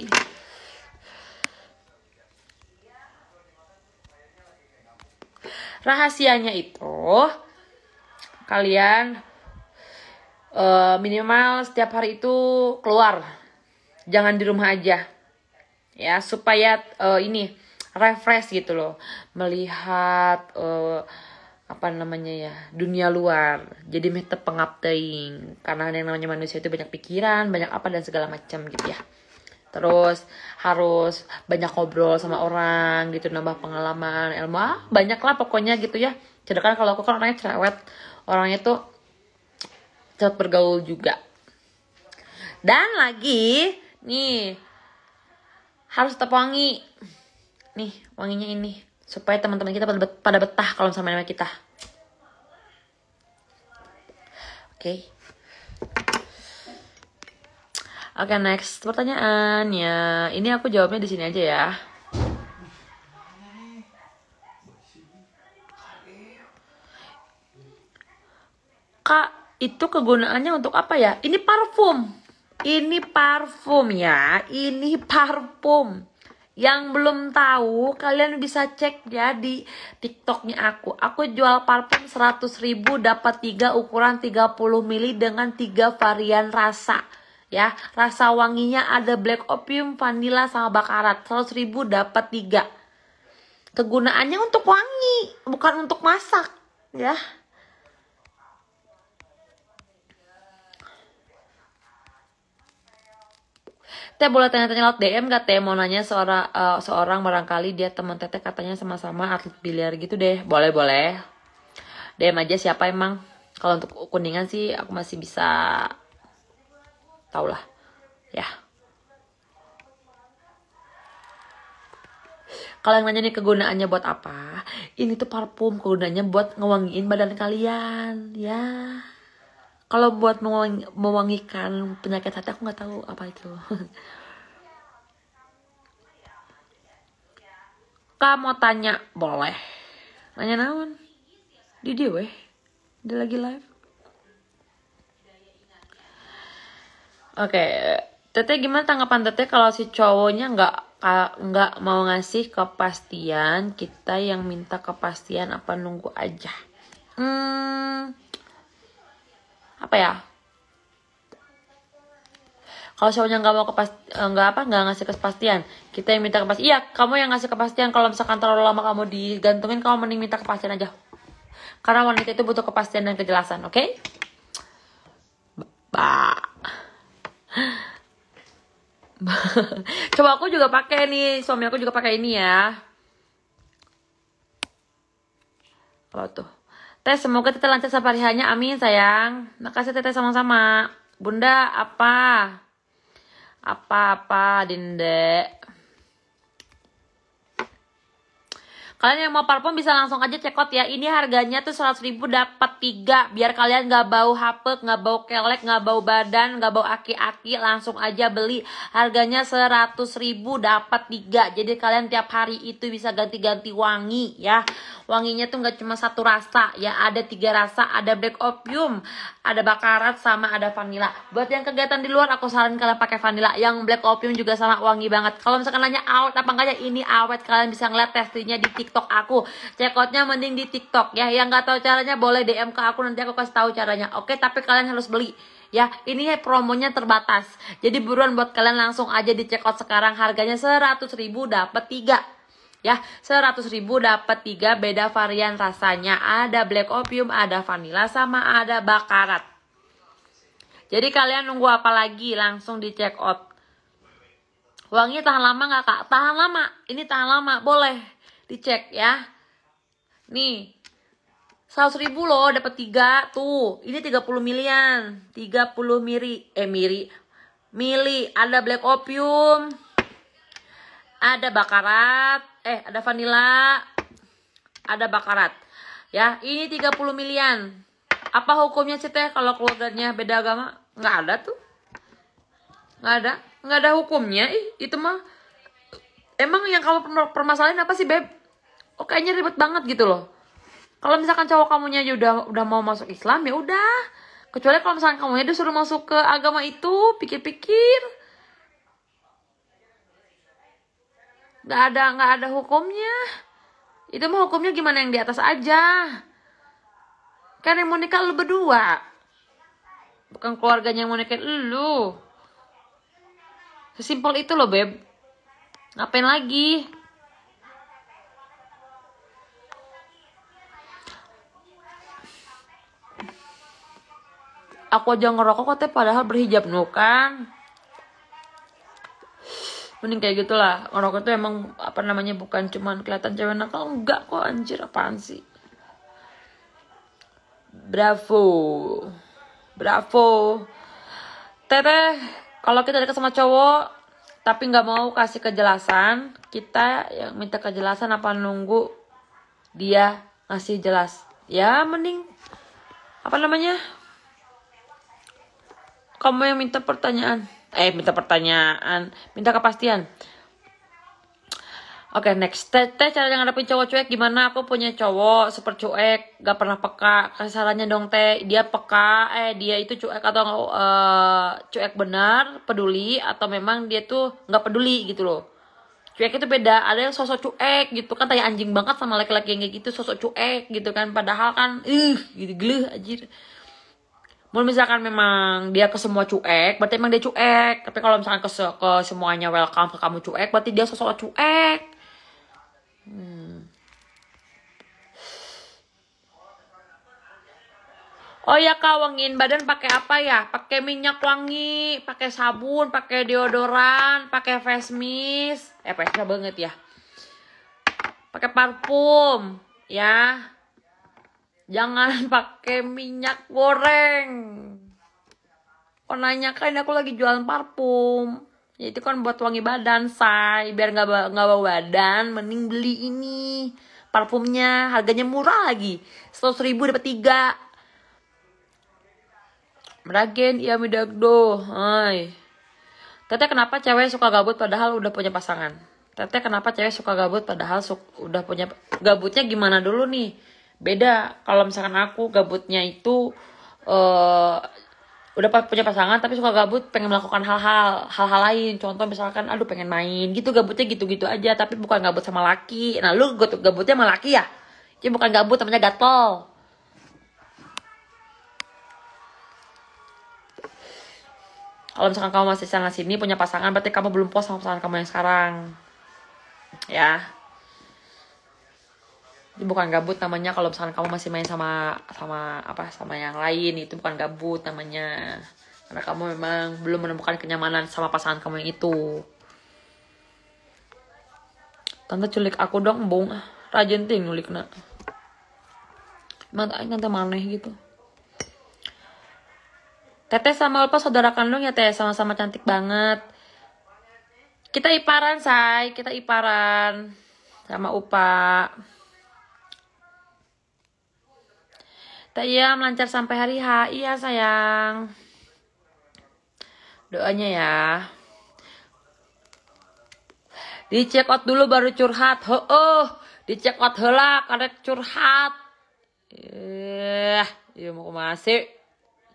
Rahasianya itu kalian uh, minimal setiap hari itu keluar jangan di rumah aja ya supaya uh, ini refresh gitu loh melihat uh, apa namanya ya dunia luar jadi mete pengapteing karena yang namanya manusia itu banyak pikiran banyak apa dan segala macam gitu ya terus harus banyak ngobrol sama orang gitu nambah pengalaman ilmu ah, banyak lah pokoknya gitu ya sedangkan kalau aku kan orangnya cerewet orangnya tuh cepat bergaul juga dan lagi nih harus tetap wangi nih wanginya ini supaya teman-teman kita pada betah kalau sama nama kita oke okay. oke okay, next pertanyaannya ini aku jawabnya di sini aja ya maka itu kegunaannya untuk apa ya? Ini parfum. Ini parfum ya. Ini parfum. Yang belum tahu kalian bisa cek ya di TikToknya aku. Aku jual parfum 100 ribu dapat 3 ukuran 30 ml dengan 3 varian rasa. Ya, rasa wanginya ada black opium, vanilla sama bakarat. 100 ribu dapat 3. Kegunaannya untuk wangi, bukan untuk masak, ya. Teh boleh tanya-tanya laut DM gak Teh mau nanya seorang uh, eh, seorang barangkali dia teman Teteh katanya sama-sama atlet biliar gitu deh. Boleh boleh. DM aja siapa emang. Kalau untuk kuningan sih aku masih bisa taulah Ya. Kalau yang nanya nih kegunaannya buat apa? Ini tuh parfum kegunaannya buat ngewangiin badan kalian, ya kalau buat mewangi, mewangikan penyakit hati aku nggak tahu apa itu Kamu tanya boleh nanya naon di dia weh dia lagi live oke okay. teteh gimana tanggapan teteh kalau si cowoknya nggak nggak mau ngasih kepastian kita yang minta kepastian apa nunggu aja hmm apa ya kalau cowoknya nggak mau kepas eh, nggak apa nggak ngasih kepastian kita yang minta kepastian iya kamu yang ngasih kepastian kalau misalkan terlalu lama kamu digantungin kamu mending minta kepastian aja karena wanita itu butuh kepastian dan kejelasan oke okay? coba aku juga pakai nih suami aku juga pakai ini ya kalau tuh Teh, semoga Teteh lancar sampai hanya. Amin, sayang. Makasih Teteh sama-sama. Bunda, apa? Apa-apa, Dinde. Kalian yang mau parfum bisa langsung aja cekot ya. Ini harganya tuh 100 ribu dapat 3. Biar kalian gak bau hapek, gak bau kelek, gak bau badan, gak bau aki-aki. Langsung aja beli. Harganya 100 ribu dapat 3. Jadi kalian tiap hari itu bisa ganti-ganti wangi ya wanginya tuh nggak cuma satu rasa ya ada tiga rasa ada black opium ada bakarat sama ada vanilla buat yang kegiatan di luar aku saran kalian pakai vanilla yang black opium juga sama wangi banget kalau misalkan nanya awet apa enggak ya ini awet kalian bisa ngeliat testinya di tiktok aku Cekotnya mending di tiktok ya yang nggak tahu caranya boleh dm ke aku nanti aku kasih tahu caranya oke tapi kalian harus beli ya ini promonya terbatas jadi buruan buat kalian langsung aja dicekot sekarang harganya 100.000 dapat 3 ya 100.000 ribu dapat tiga beda varian rasanya ada black opium ada vanilla sama ada bakarat jadi kalian nunggu apa lagi langsung di check out wangi tahan lama nggak kak tahan lama ini tahan lama boleh dicek ya nih 100 ribu loh dapat tiga tuh. Ini 30 milian. 30 miri eh miri mili ada black opium. Ada bakarat, eh ada vanilla, ada bakarat. Ya, ini 30 milian. Apa hukumnya sih teh kalau keluarganya beda agama? Nggak ada tuh. Nggak ada. Nggak ada hukumnya. Ih, itu mah. Emang yang kamu permasalahin apa sih, Beb? Oh, kayaknya ribet banget gitu loh. Kalau misalkan cowok kamunya udah, udah mau masuk Islam, ya udah. Kecuali kalau misalkan kamunya disuruh masuk ke agama itu, pikir-pikir nggak ada gak ada hukumnya itu mah hukumnya gimana yang di atas aja kan yang mau nikah lu berdua bukan keluarganya yang mau nikah lu sesimpel itu loh beb ngapain lagi aku aja ngerokok katanya padahal berhijab kan mending kayak gitulah ngerokok itu emang apa namanya bukan cuman kelihatan cewek nakal oh, enggak kok anjir apaan sih bravo bravo teteh kalau kita deket sama cowok tapi nggak mau kasih kejelasan kita yang minta kejelasan apa nunggu dia ngasih jelas ya mending apa namanya kamu yang minta pertanyaan eh minta pertanyaan, minta kepastian. Oke okay, next, teh cara ngadepin cowok cuek gimana? Aku punya cowok super cuek, gak pernah peka. Kasih sarannya dong teh, dia peka, eh dia itu cuek atau uh, cuek benar, peduli atau memang dia tuh nggak peduli gitu loh. Cuek itu beda, ada yang sosok cuek gitu kan, tanya anjing banget sama laki-laki yang kayak gitu, sosok cuek gitu kan. Padahal kan, ih, gitu geluh anjir. Mau misalkan memang dia ke semua cuek, berarti emang dia cuek. Tapi kalau misalkan ke, ke semuanya welcome ke kamu cuek, berarti dia sosok cuek. Hmm. Oh ya kak, wangiin badan pakai apa ya? Pakai minyak wangi, pakai sabun, pakai deodoran, pakai face mist. Eh, face banget ya. Pakai parfum, ya. Jangan pakai minyak goreng. kok nanya kan aku lagi jualan parfum. Ya itu kan buat wangi badan, say. Biar nggak nggak bau badan, mending beli ini parfumnya. Harganya murah lagi. Seratus ribu dapat tiga. Meragen, iya midagdo. Hai. Teteh kenapa cewek suka gabut padahal udah punya pasangan? Teteh kenapa cewek suka gabut padahal udah punya gabutnya gimana dulu nih? beda kalau misalkan aku gabutnya itu uh, udah punya pasangan tapi suka gabut pengen melakukan hal-hal hal-hal lain contoh misalkan aduh pengen main gitu gabutnya gitu-gitu aja tapi bukan gabut sama laki nah lu gabutnya sama laki ya jadi bukan gabut namanya gatel kalau misalkan kamu masih sana sini punya pasangan berarti kamu belum puas sama pasangan kamu yang sekarang ya itu bukan gabut namanya kalau misalkan kamu masih main sama sama apa sama yang lain itu bukan gabut namanya karena kamu memang belum menemukan kenyamanan sama pasangan kamu yang itu tante culik aku dong bung rajin ting nulik nak mantan tante maneh gitu teteh sama lupa saudara kandung ya teh sama-sama cantik banget kita iparan say kita iparan sama Upa Tak Iya melancar sampai hari H. Iya sayang. Doanya ya. Dicek out dulu baru curhat. Ho oh, dicek out hela karet curhat. Eh, iya mau ke masih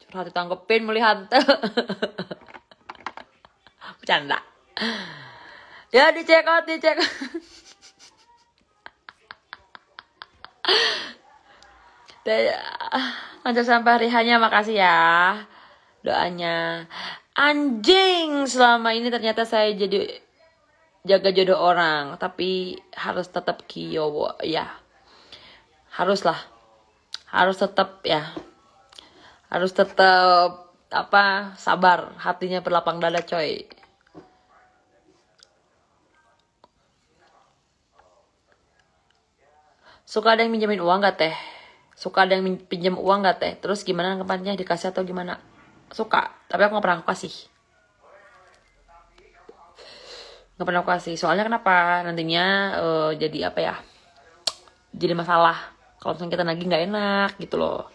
curhat ditanggepin melihat. Bercanda. Ya dicek out, dicek. sampai hari hanya makasih ya doanya. Anjing, selama ini ternyata saya jadi jaga jodoh orang, tapi harus tetap kiyowo ya. Haruslah. Harus tetap ya. Harus tetap apa? Sabar, hatinya berlapang dada, coy. Suka ada yang minjemin uang gak teh? suka ada yang pinjam uang gak teh terus gimana tempatnya dikasih atau gimana suka tapi aku gak pernah aku kasih gak pernah aku kasih soalnya kenapa nantinya uh, jadi apa ya jadi masalah kalau misalnya kita nagih nggak enak gitu loh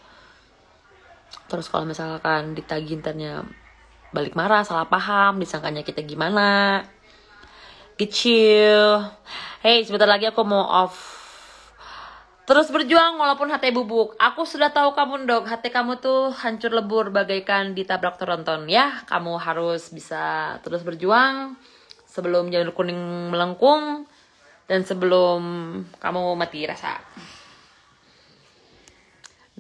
terus kalau misalkan ditagih internya balik marah salah paham disangkanya kita gimana kecil hey sebentar lagi aku mau off Terus berjuang walaupun hati bubuk. Aku sudah tahu kamu dok, hati kamu tuh hancur lebur bagaikan ditabrak tronton ya. Kamu harus bisa terus berjuang sebelum jalur kuning melengkung dan sebelum kamu mati rasa.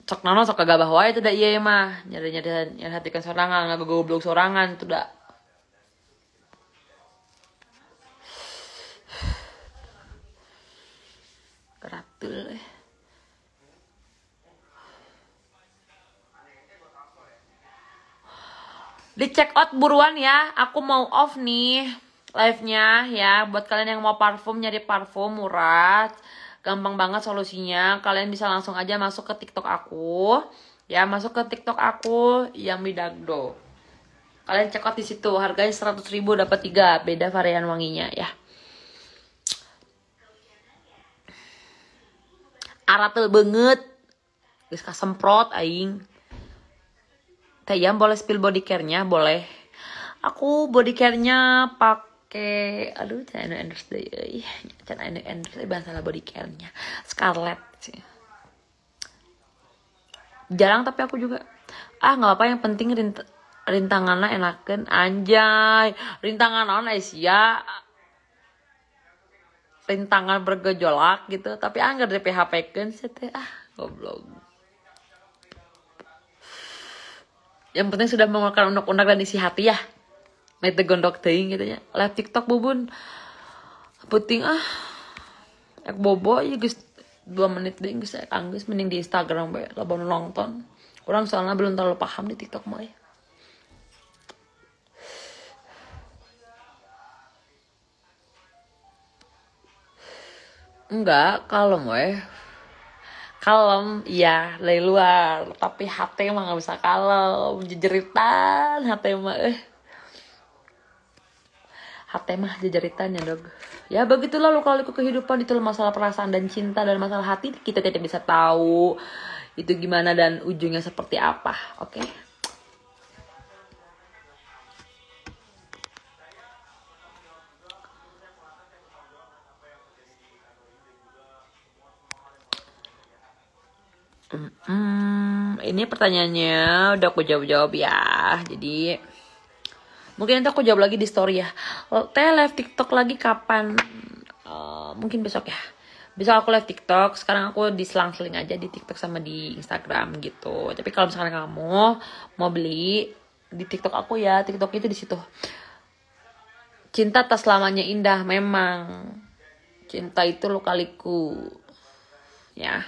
Cok nono sok kagak bahwa itu dah iya, iya mah nyari nyari nyari kan sorangan nggak goblok sorangan itu dah Gratul Di check out buruan ya, aku mau off nih live-nya ya. Buat kalian yang mau parfum, nyari parfum murah, gampang banget solusinya. Kalian bisa langsung aja masuk ke TikTok aku. Ya, masuk ke TikTok aku yang bidagdo. Kalian check out di situ, harganya ribu dapat 3, beda varian wanginya ya. Aratel banget. bisa semprot aing teh boleh spill body care-nya boleh aku body care-nya pakai aduh cina endorse deh cina endorse eh, bahasa lah body care-nya scarlet sih jarang tapi aku juga ah nggak apa yang penting rint rintangannya enakan anjay rintangan on Asia rintangan bergejolak gitu tapi anggar di PHP kan sih ah goblok yang penting sudah mengeluarkan undang-undang dan isi hati ya Met the gondok teing gitu ya lah tiktok bubun penting ah ek bobo ya guys dua menit deh guys ek anggis mending di instagram be lo nonton orang soalnya belum terlalu paham di tiktok mau ya enggak kalau mau kalem iya dari luar tapi hati emang gak bisa kalem jejeritan hati emang eh hati mah jejeritan ya dog. ya begitulah luka luka kehidupan itu masalah perasaan dan cinta dan masalah hati kita tidak bisa tahu itu gimana dan ujungnya seperti apa oke okay? ini pertanyaannya udah aku jawab-jawab ya. Jadi mungkin nanti aku jawab lagi di story ya. Teh live TikTok lagi kapan? Uh, mungkin besok ya. Besok aku live TikTok. Sekarang aku selang seling aja di TikTok sama di Instagram gitu. Tapi kalau misalnya kamu mau beli di TikTok aku ya, TikTok itu di situ. Cinta tak selamanya indah memang. Cinta itu kaliku, Ya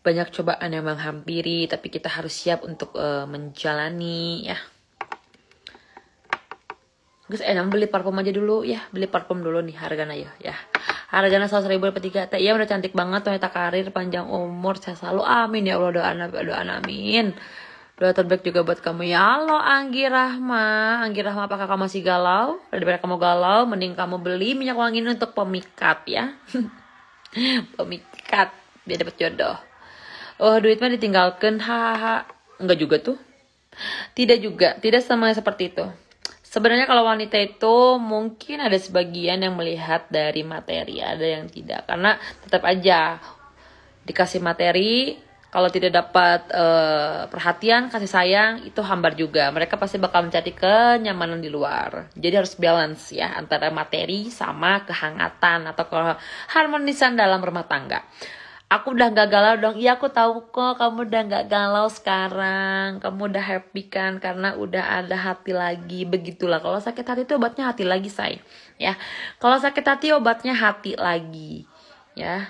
banyak cobaan yang menghampiri, tapi kita harus siap untuk uh, menjalani ya. terus enak eh, beli parfum aja dulu ya, beli parfum dulu nih harganya ya ya. Harganya 100 ribu per 3 T. Iya udah cantik banget wanita karir panjang umur saya selalu amin ya Allah doa doa amin. Doa terbaik juga buat kamu ya Allah Anggi Rahma Anggi Rahma apakah kamu masih galau? Daripada kamu galau mending kamu beli minyak wangi ini untuk pemikat ya Pemikat biar dapat jodoh oh duit mah ditinggalkan hahaha enggak juga tuh tidak juga tidak sama seperti itu Sebenarnya kalau wanita itu mungkin ada sebagian yang melihat dari materi, ada yang tidak. Karena tetap aja dikasih materi, kalau tidak dapat uh, perhatian, kasih sayang, itu hambar juga. Mereka pasti bakal mencari kenyamanan di luar. Jadi harus balance ya antara materi sama kehangatan atau keharmonisan dalam rumah tangga aku udah gak galau dong iya aku tahu kok kamu udah gak galau sekarang kamu udah happy kan karena udah ada hati lagi begitulah kalau sakit hati itu obatnya hati lagi say ya kalau sakit hati obatnya hati lagi ya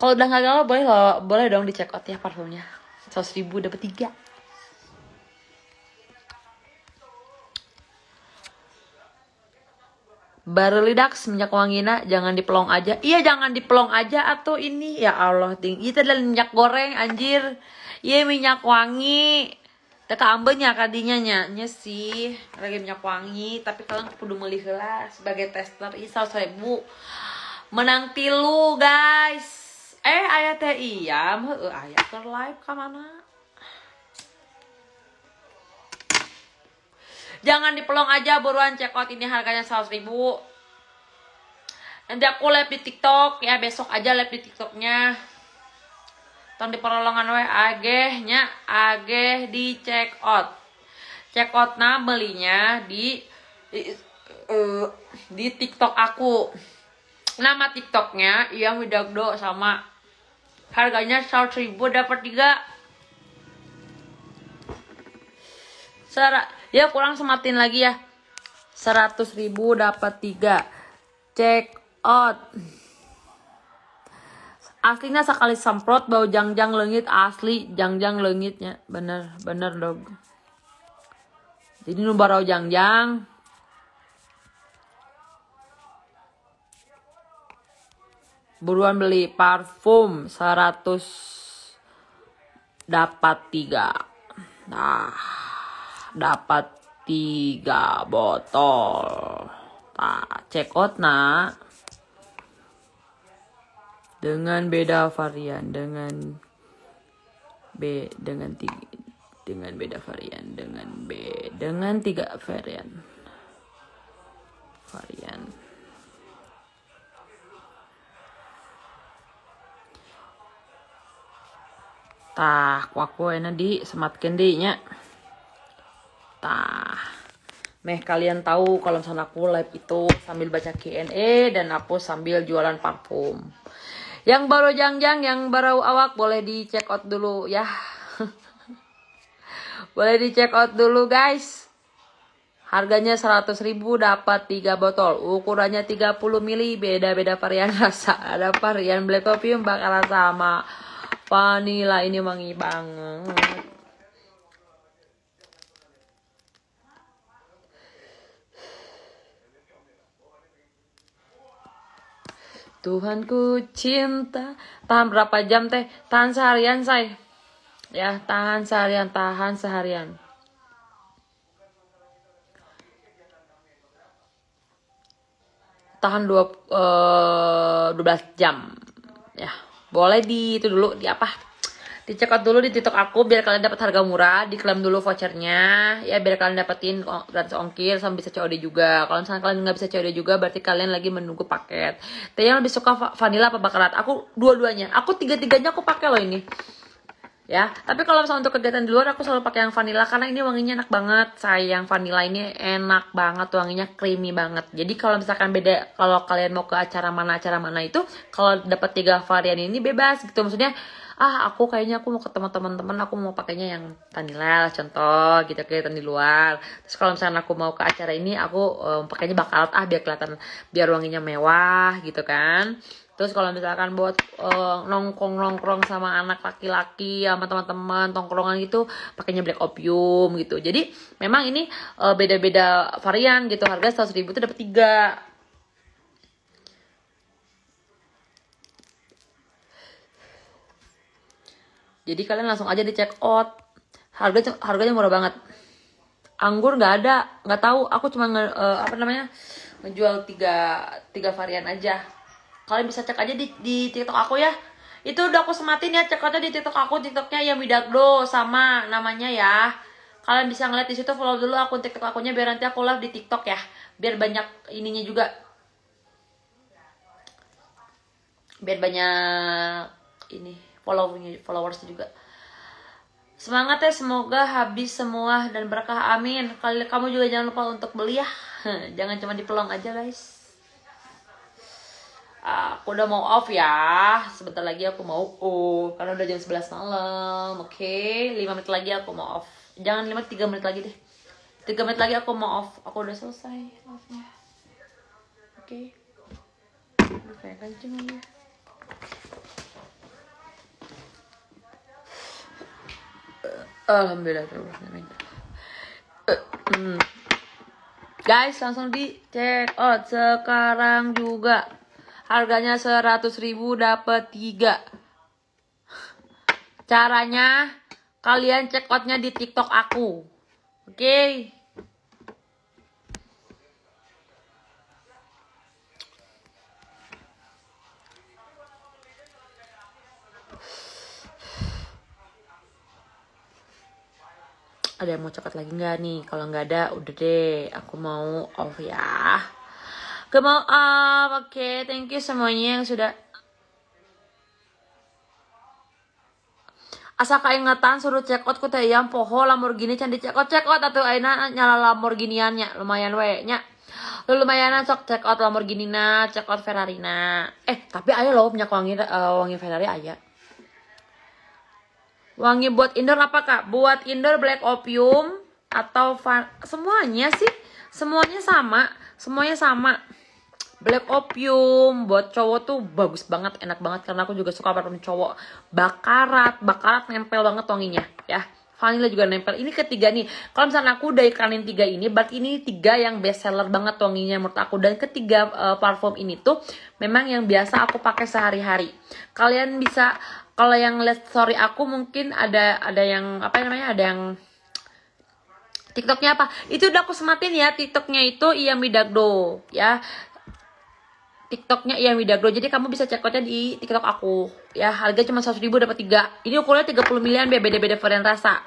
kalau udah gak galau boleh loh boleh dong dicek out ya parfumnya 100 ribu dapat tiga Baru lidak wangi wangina jangan dipelong aja. Iya jangan dipelong aja atau ini ya Allah tinggi. Itu adalah minyak goreng anjir. Iya minyak wangi. Teka ambenya kadinya nyanyi sih lagi minyak wangi tapi kalian kudu melihatlah sebagai tester saya bu. menang tilu guys. Eh ayah teh iya, heuh ke eh, live kemana? Jangan dipelong aja buruan check out ini harganya 100 ribu. Nanti aku live di TikTok ya besok aja live di TikToknya. Tahun di perolongan weh agehnya ageh di check out. Check out nah belinya di di, uh, eh, di TikTok aku. Nama TikToknya Iya Widagdo sama harganya 100 ribu dapat tiga. Sarah ya kurang sematin lagi ya 100.000 dapat 3 check out aslinya sekali semprot bau jangjang lengit asli jangjang lengitnya bener bener dog jadi nu bau jangjang buruan beli parfum 100 dapat 3 nah dapat tiga botol. Tak check out nak. Dengan beda varian, dengan B dengan tiga dengan beda varian dengan B dengan tiga varian varian Tak kuaku enak di sematkan di nya patah. Meh kalian tahu kalau misalnya aku live itu sambil baca Q&A dan aku sambil jualan parfum. Yang baru jangjang, yang baru awak boleh di check out dulu ya. boleh di check out dulu guys. Harganya 100 ribu dapat 3 botol. Ukurannya 30 mili, beda-beda varian rasa. Ada varian black opium bakalan sama. Vanilla ini wangi banget. Tuhanku cinta. Tahan berapa jam teh? Tahan seharian saya. Ya, tahan seharian, tahan seharian. Tahan dua, uh, eh, 12 jam. Ya, boleh di itu dulu, di apa? dicekot dulu di TikTok aku biar kalian dapat harga murah, diklaim dulu vouchernya, ya biar kalian dapetin gratis ongkir sama bisa COD juga. Kalau misalnya kalian nggak bisa COD juga, berarti kalian lagi menunggu paket. Teh yang lebih suka vanilla apa bakarat? Aku dua-duanya. Aku tiga-tiganya aku pakai loh ini ya tapi kalau misalnya untuk kegiatan di luar aku selalu pakai yang vanilla karena ini wanginya enak banget sayang vanilla ini enak banget wanginya creamy banget jadi kalau misalkan beda kalau kalian mau ke acara mana acara mana itu kalau dapat tiga varian ini bebas gitu maksudnya ah aku kayaknya aku mau ketemu teman-teman aku mau pakainya yang tanilal contoh gitu kayak tani luar terus kalau misalnya aku mau ke acara ini aku um, pakainya bakal ah biar kelihatan biar wanginya mewah gitu kan terus kalau misalkan buat uh, nongkrong nongkrong sama anak laki-laki sama teman-teman tongkrongan gitu pakainya black opium gitu jadi memang ini eh, beda-beda uh, varian gitu harga seratus ribu itu dapat tiga Jadi kalian langsung aja di check out. Harga harganya murah banget. Anggur nggak ada, nggak tahu. Aku cuma nge, uh, apa namanya menjual tiga tiga varian aja. Kalian bisa cek aja di, di TikTok aku ya. Itu udah aku sematin ya cek di TikTok aku. TikToknya yang bidak do sama namanya ya. Kalian bisa ngeliat di situ follow dulu akun TikTok akunya biar nanti aku live di TikTok ya. Biar banyak ininya juga. Biar banyak ini followernya followers juga semangat ya semoga habis semua dan berkah amin Kalau kamu juga jangan lupa untuk beli ya jangan cuma di pelong aja guys aku udah mau off ya sebentar lagi aku mau off karena udah jam 11 malam oke okay? 5 menit lagi aku mau off jangan 5 3 menit lagi deh 3 menit lagi aku mau off aku udah selesai offnya oke okay. kayak kencing ya Alhamdulillah eh, hmm. Guys langsung di check out sekarang juga Harganya 100 ribu dapat 3 Caranya kalian check outnya di tiktok aku Oke okay? ada yang mau coklat lagi nggak nih kalau nggak ada udah deh aku mau off ya aku mau off oke okay, thank you semuanya yang sudah asa kaingatan suruh cekot out ku teh yang poho Lamborghini candi cekot out atau aina nyala Lamborghiniannya lumayan we nya lu lumayan sok cekot out Lamborghini na cekot out Ferrari na eh tapi ayo loh punya wangi uh, wangi Ferrari aja Wangi buat indoor apa kak? Buat indoor black opium atau van... semuanya sih semuanya sama, semuanya sama. Black opium buat cowok tuh bagus banget, enak banget karena aku juga suka parfum cowok. Bakarat, bakarat nempel banget wanginya, ya. Vanilla juga nempel. Ini ketiga nih. Kalau misalnya aku udah iklanin tiga ini, berarti ini tiga yang best seller banget wanginya menurut aku. Dan ketiga uh, parfum ini tuh memang yang biasa aku pakai sehari-hari. Kalian bisa kalau yang lihat story aku mungkin ada ada yang apa namanya ada yang TikToknya apa? Itu udah aku sematin ya TikToknya itu Iya Midagdo ya. TikToknya Iya Midagdo. Jadi kamu bisa cekotnya di TikTok aku ya. Harga cuma 100 ribu dapat 3. Ini ukurannya 30 miliar beda-beda varian rasa.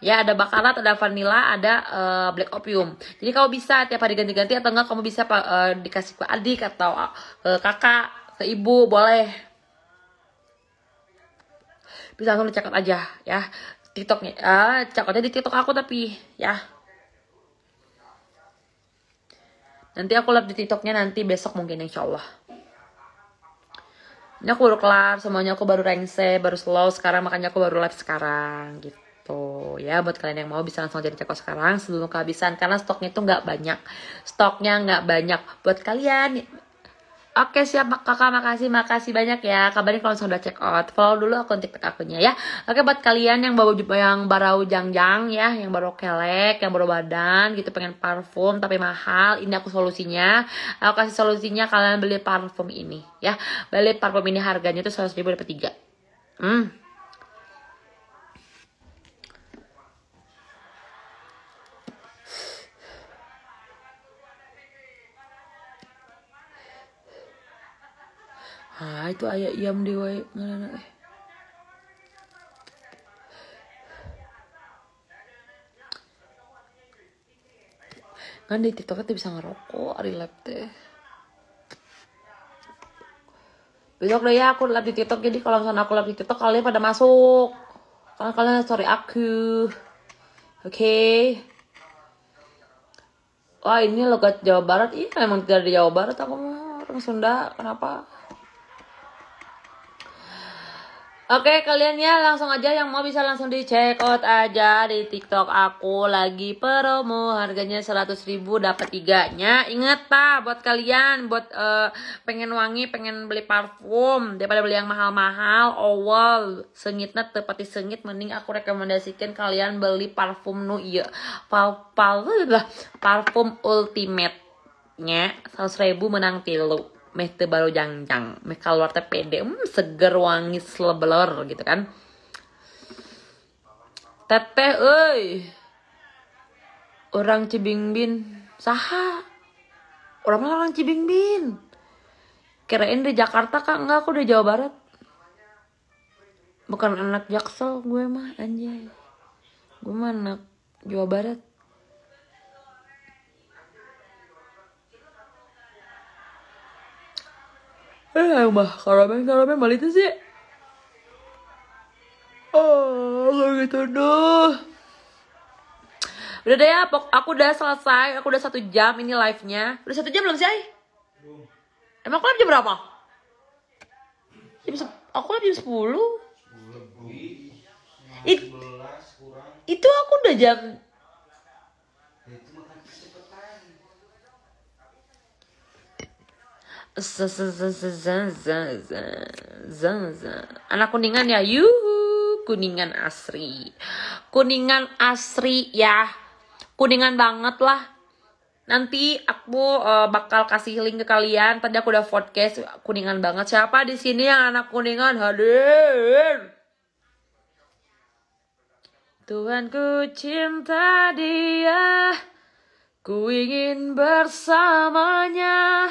Ya ada bakarat, ada vanilla, ada uh, black opium. Jadi kamu bisa tiap hari ganti-ganti atau enggak kamu bisa uh, dikasih ke adik atau uh, eh, ke kakak, ke ibu boleh bisa langsung dicatat aja ya TikToknya ah cakotnya di TikTok aku tapi ya nanti aku live di TikToknya nanti besok mungkin insya Allah ini aku baru kelar semuanya aku baru rengse baru slow sekarang makanya aku baru live sekarang gitu ya buat kalian yang mau bisa langsung jadi cakot sekarang sebelum kehabisan karena stoknya itu nggak banyak stoknya nggak banyak buat kalian Oke siap kakak makasih makasih banyak ya kabarin kalau sudah check out follow dulu akun tiktok akunya ya oke buat kalian yang baru yang baru jangjang ya yang baru kelek yang baru badan gitu pengen parfum tapi mahal ini aku solusinya aku kasih solusinya kalian beli parfum ini ya beli parfum ini harganya tuh seratus ribu dapat tiga hmm ah itu ayah iam dewa ngarana eh kan di tiktok tuh bisa ngerokok hari lab teh besok deh ya aku lab di tiktok jadi kalau misalnya aku lab di tiktok kalian pada masuk karena kalian sorry aku oke okay. Wah ini logat Jawa Barat, ini iya, memang tidak di Jawa Barat aku mah orang Sunda, kenapa? Oke kalian ya langsung aja yang mau bisa langsung di check out aja di tiktok aku lagi promo harganya 100 ribu dapat tiganya Ingat pak buat kalian buat uh, pengen wangi pengen beli parfum daripada beli yang mahal-mahal sengit sengitnya tepati sengit mending aku rekomendasikan kalian beli parfum nu iya pal, pal, parfum ultimate nya 100 ribu menang tilu meh te baru jangjang meh keluar teh pede hmm, seger wangi selebeler gitu kan teteh euy orang Cibingbin saha orang mana orang Cibingbin kirain di Jakarta kak enggak aku di Jawa Barat bukan anak Jaksel gue mah anjay gue mana Jawa Barat Eh, mah, karamen karamen balita sih. Oh, gitu doh. Udah deh ya, pok aku udah selesai, aku udah satu jam ini live-nya. Udah satu jam belum sih? Belum. Emang aku live jam berapa? Jam aku live jam sepuluh. It, itu aku udah jam anak kuningan ya yuhu kuningan asri kuningan asri ya kuningan banget lah nanti aku uh, bakal kasih link ke kalian tadi aku udah podcast kuningan banget siapa di sini yang anak kuningan hadir ku cinta dia ku ingin bersamanya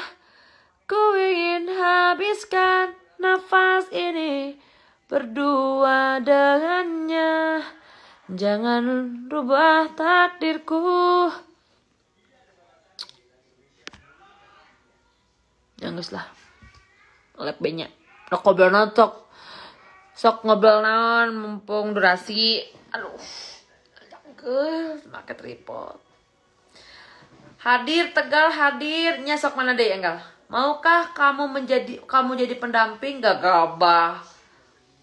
Ku ingin habiskan nafas ini berdua dengannya. Jangan rubah takdirku. Jangan lah. Lep banyak. Nah, ngobrol Sok ngobrol naon mumpung durasi. Aduh. Maka tripod. Hadir Tegal hadirnya sok mana deh enggal? Maukah kamu menjadi kamu jadi pendamping gak gabah?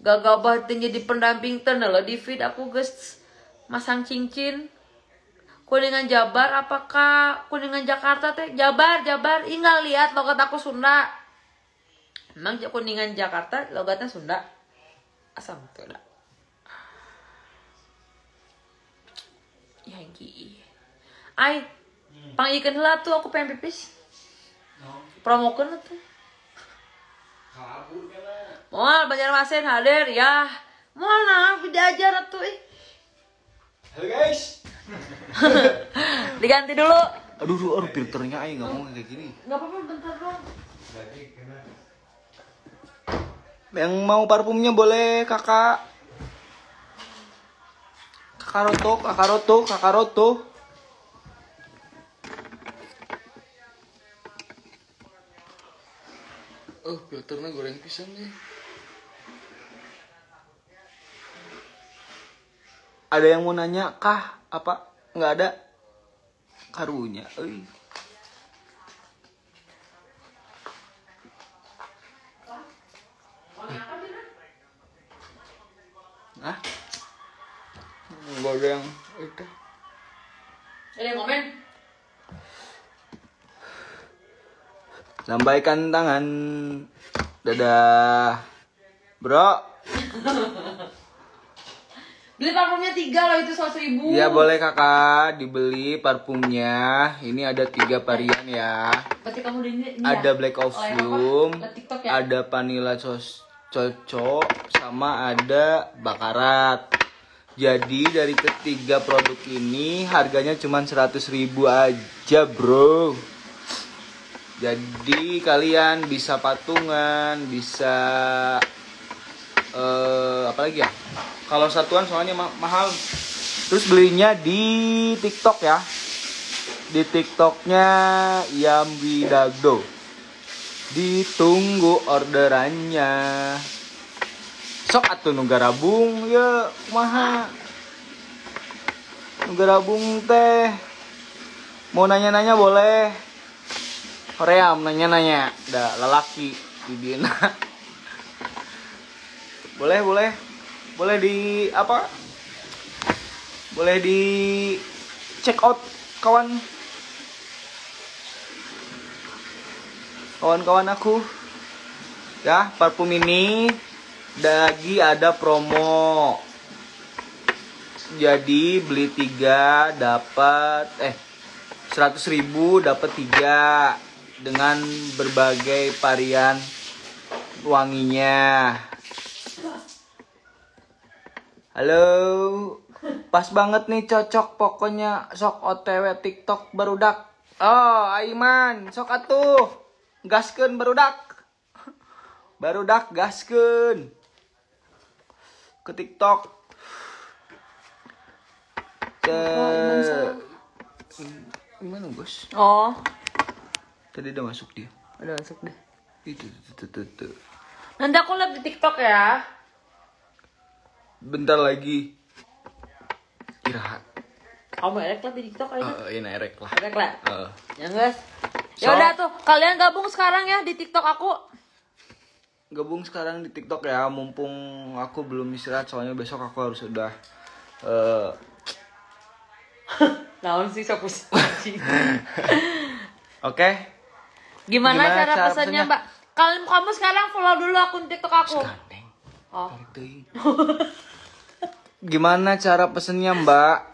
Gak gabah jadi pendamping tenela di feed aku guys masang cincin. Kuningan Jabar apakah Kuningan Jakarta teh Jabar Jabar ingat lihat logat aku Sunda. Emang Kuningan Jakarta logatnya Sunda. Asam tuh dah. Ya, Ai, hmm. pang ikan lah tuh aku pengen pipis promokan itu kabur moal Banjarmasin hadir ya mual nah diajar itu? ih halo guys diganti dulu aduh aduh, aduh filternya ayo nggak mau kayak gini nggak apa-apa bentar dong yang mau parfumnya boleh kakak kakaroto kakaroto kakaroto oh filternya goreng pisang nih ada yang mau nanya kah apa nggak ada karunya Uy. ah yang itu ada yang komen Lambaikan tangan. Dadah. Bro. Beli parfumnya tiga loh itu seratus ribu. Ya boleh kakak dibeli parfumnya. Ini ada tiga varian ya. Berarti kamu ini, ini ada ya? black oh, of bloom, ya? ada vanilla sos coco, sama ada bakarat. Jadi dari ketiga produk ini harganya cuma seratus ribu aja bro. Jadi kalian bisa patungan, bisa uh, apa lagi ya? Kalau satuan soalnya ma mahal. Terus belinya di TikTok ya. Di TikToknya Yambi Dagdo. Ditunggu orderannya. Sok atuh nunggarabung ya maha. Nunggarabung teh. Mau nanya-nanya boleh. Hoream nanya-nanya dah lelaki di bina, boleh boleh boleh di apa boleh di check out kawan kawan-kawan aku ya parfum ini lagi ada promo jadi beli tiga dapat eh seratus ribu dapat tiga dengan berbagai varian wanginya. Halo, pas banget nih cocok pokoknya sok OTW TikTok berudak. Oh, Aiman, sok atuh. gaskun berudak. Barudak gaskun. Ke TikTok. Ke oh, Gimana, Bos? Oh. Tadi udah masuk dia. Udah masuk deh. Itu tuh tuh tuh. Nanti aku lihat di TikTok ya. Bentar lagi. Istirahat. Kamu erek lah di TikTok aja. Uh, ini erek lah. Erek lah. Uh. Ya guys. ya udah tuh, kalian gabung sekarang ya di TikTok aku. Gabung sekarang di TikTok ya, mumpung aku belum istirahat soalnya besok aku harus udah uh, Nah, sih sok Oke. Gimana, Gimana cara, cara pesannya, Mbak? Kalau kamu sekarang follow dulu akun TikTok aku. Oh. Gimana cara pesennya, Mbak?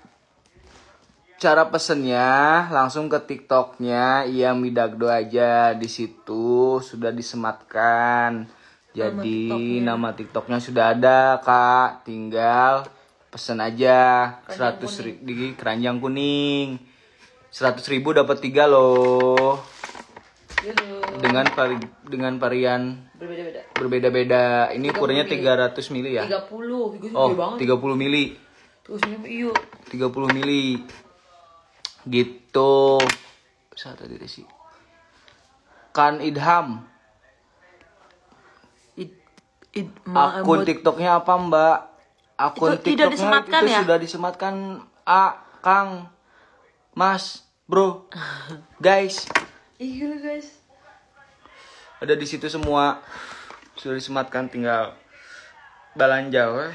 Cara pesennya langsung ke TikToknya Iya Midagdo aja di situ sudah disematkan. Jadi nama TikToknya, nama sudah ada kak, tinggal pesen aja seratus ribu di keranjang kuning, seratus ribu dapat tiga loh dengan vari dengan varian berbeda-beda. Berbeda-beda. Ini ukurannya 300 mili ya? 30. oh, banget. 30 mili. Terus 30 iya. mili. Gitu. Bisa tadi sih. Kan Idham. It, it, ma, Akun TikToknya apa, Mbak? Akun itu TikToknya disematkan itu ya? sudah disematkan A Kang Mas Bro Guys Iya lo gitu, guys. Ada di situ semua sudah disematkan tinggal belanja. Eh.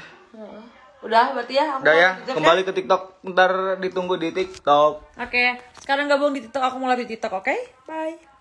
udah berarti ya. Aku udah ya. TikTok kembali ya? ke TikTok. Ntar ditunggu di TikTok. Oke. Okay. Sekarang gabung di TikTok. Aku mau di TikTok. Oke. Okay? Bye.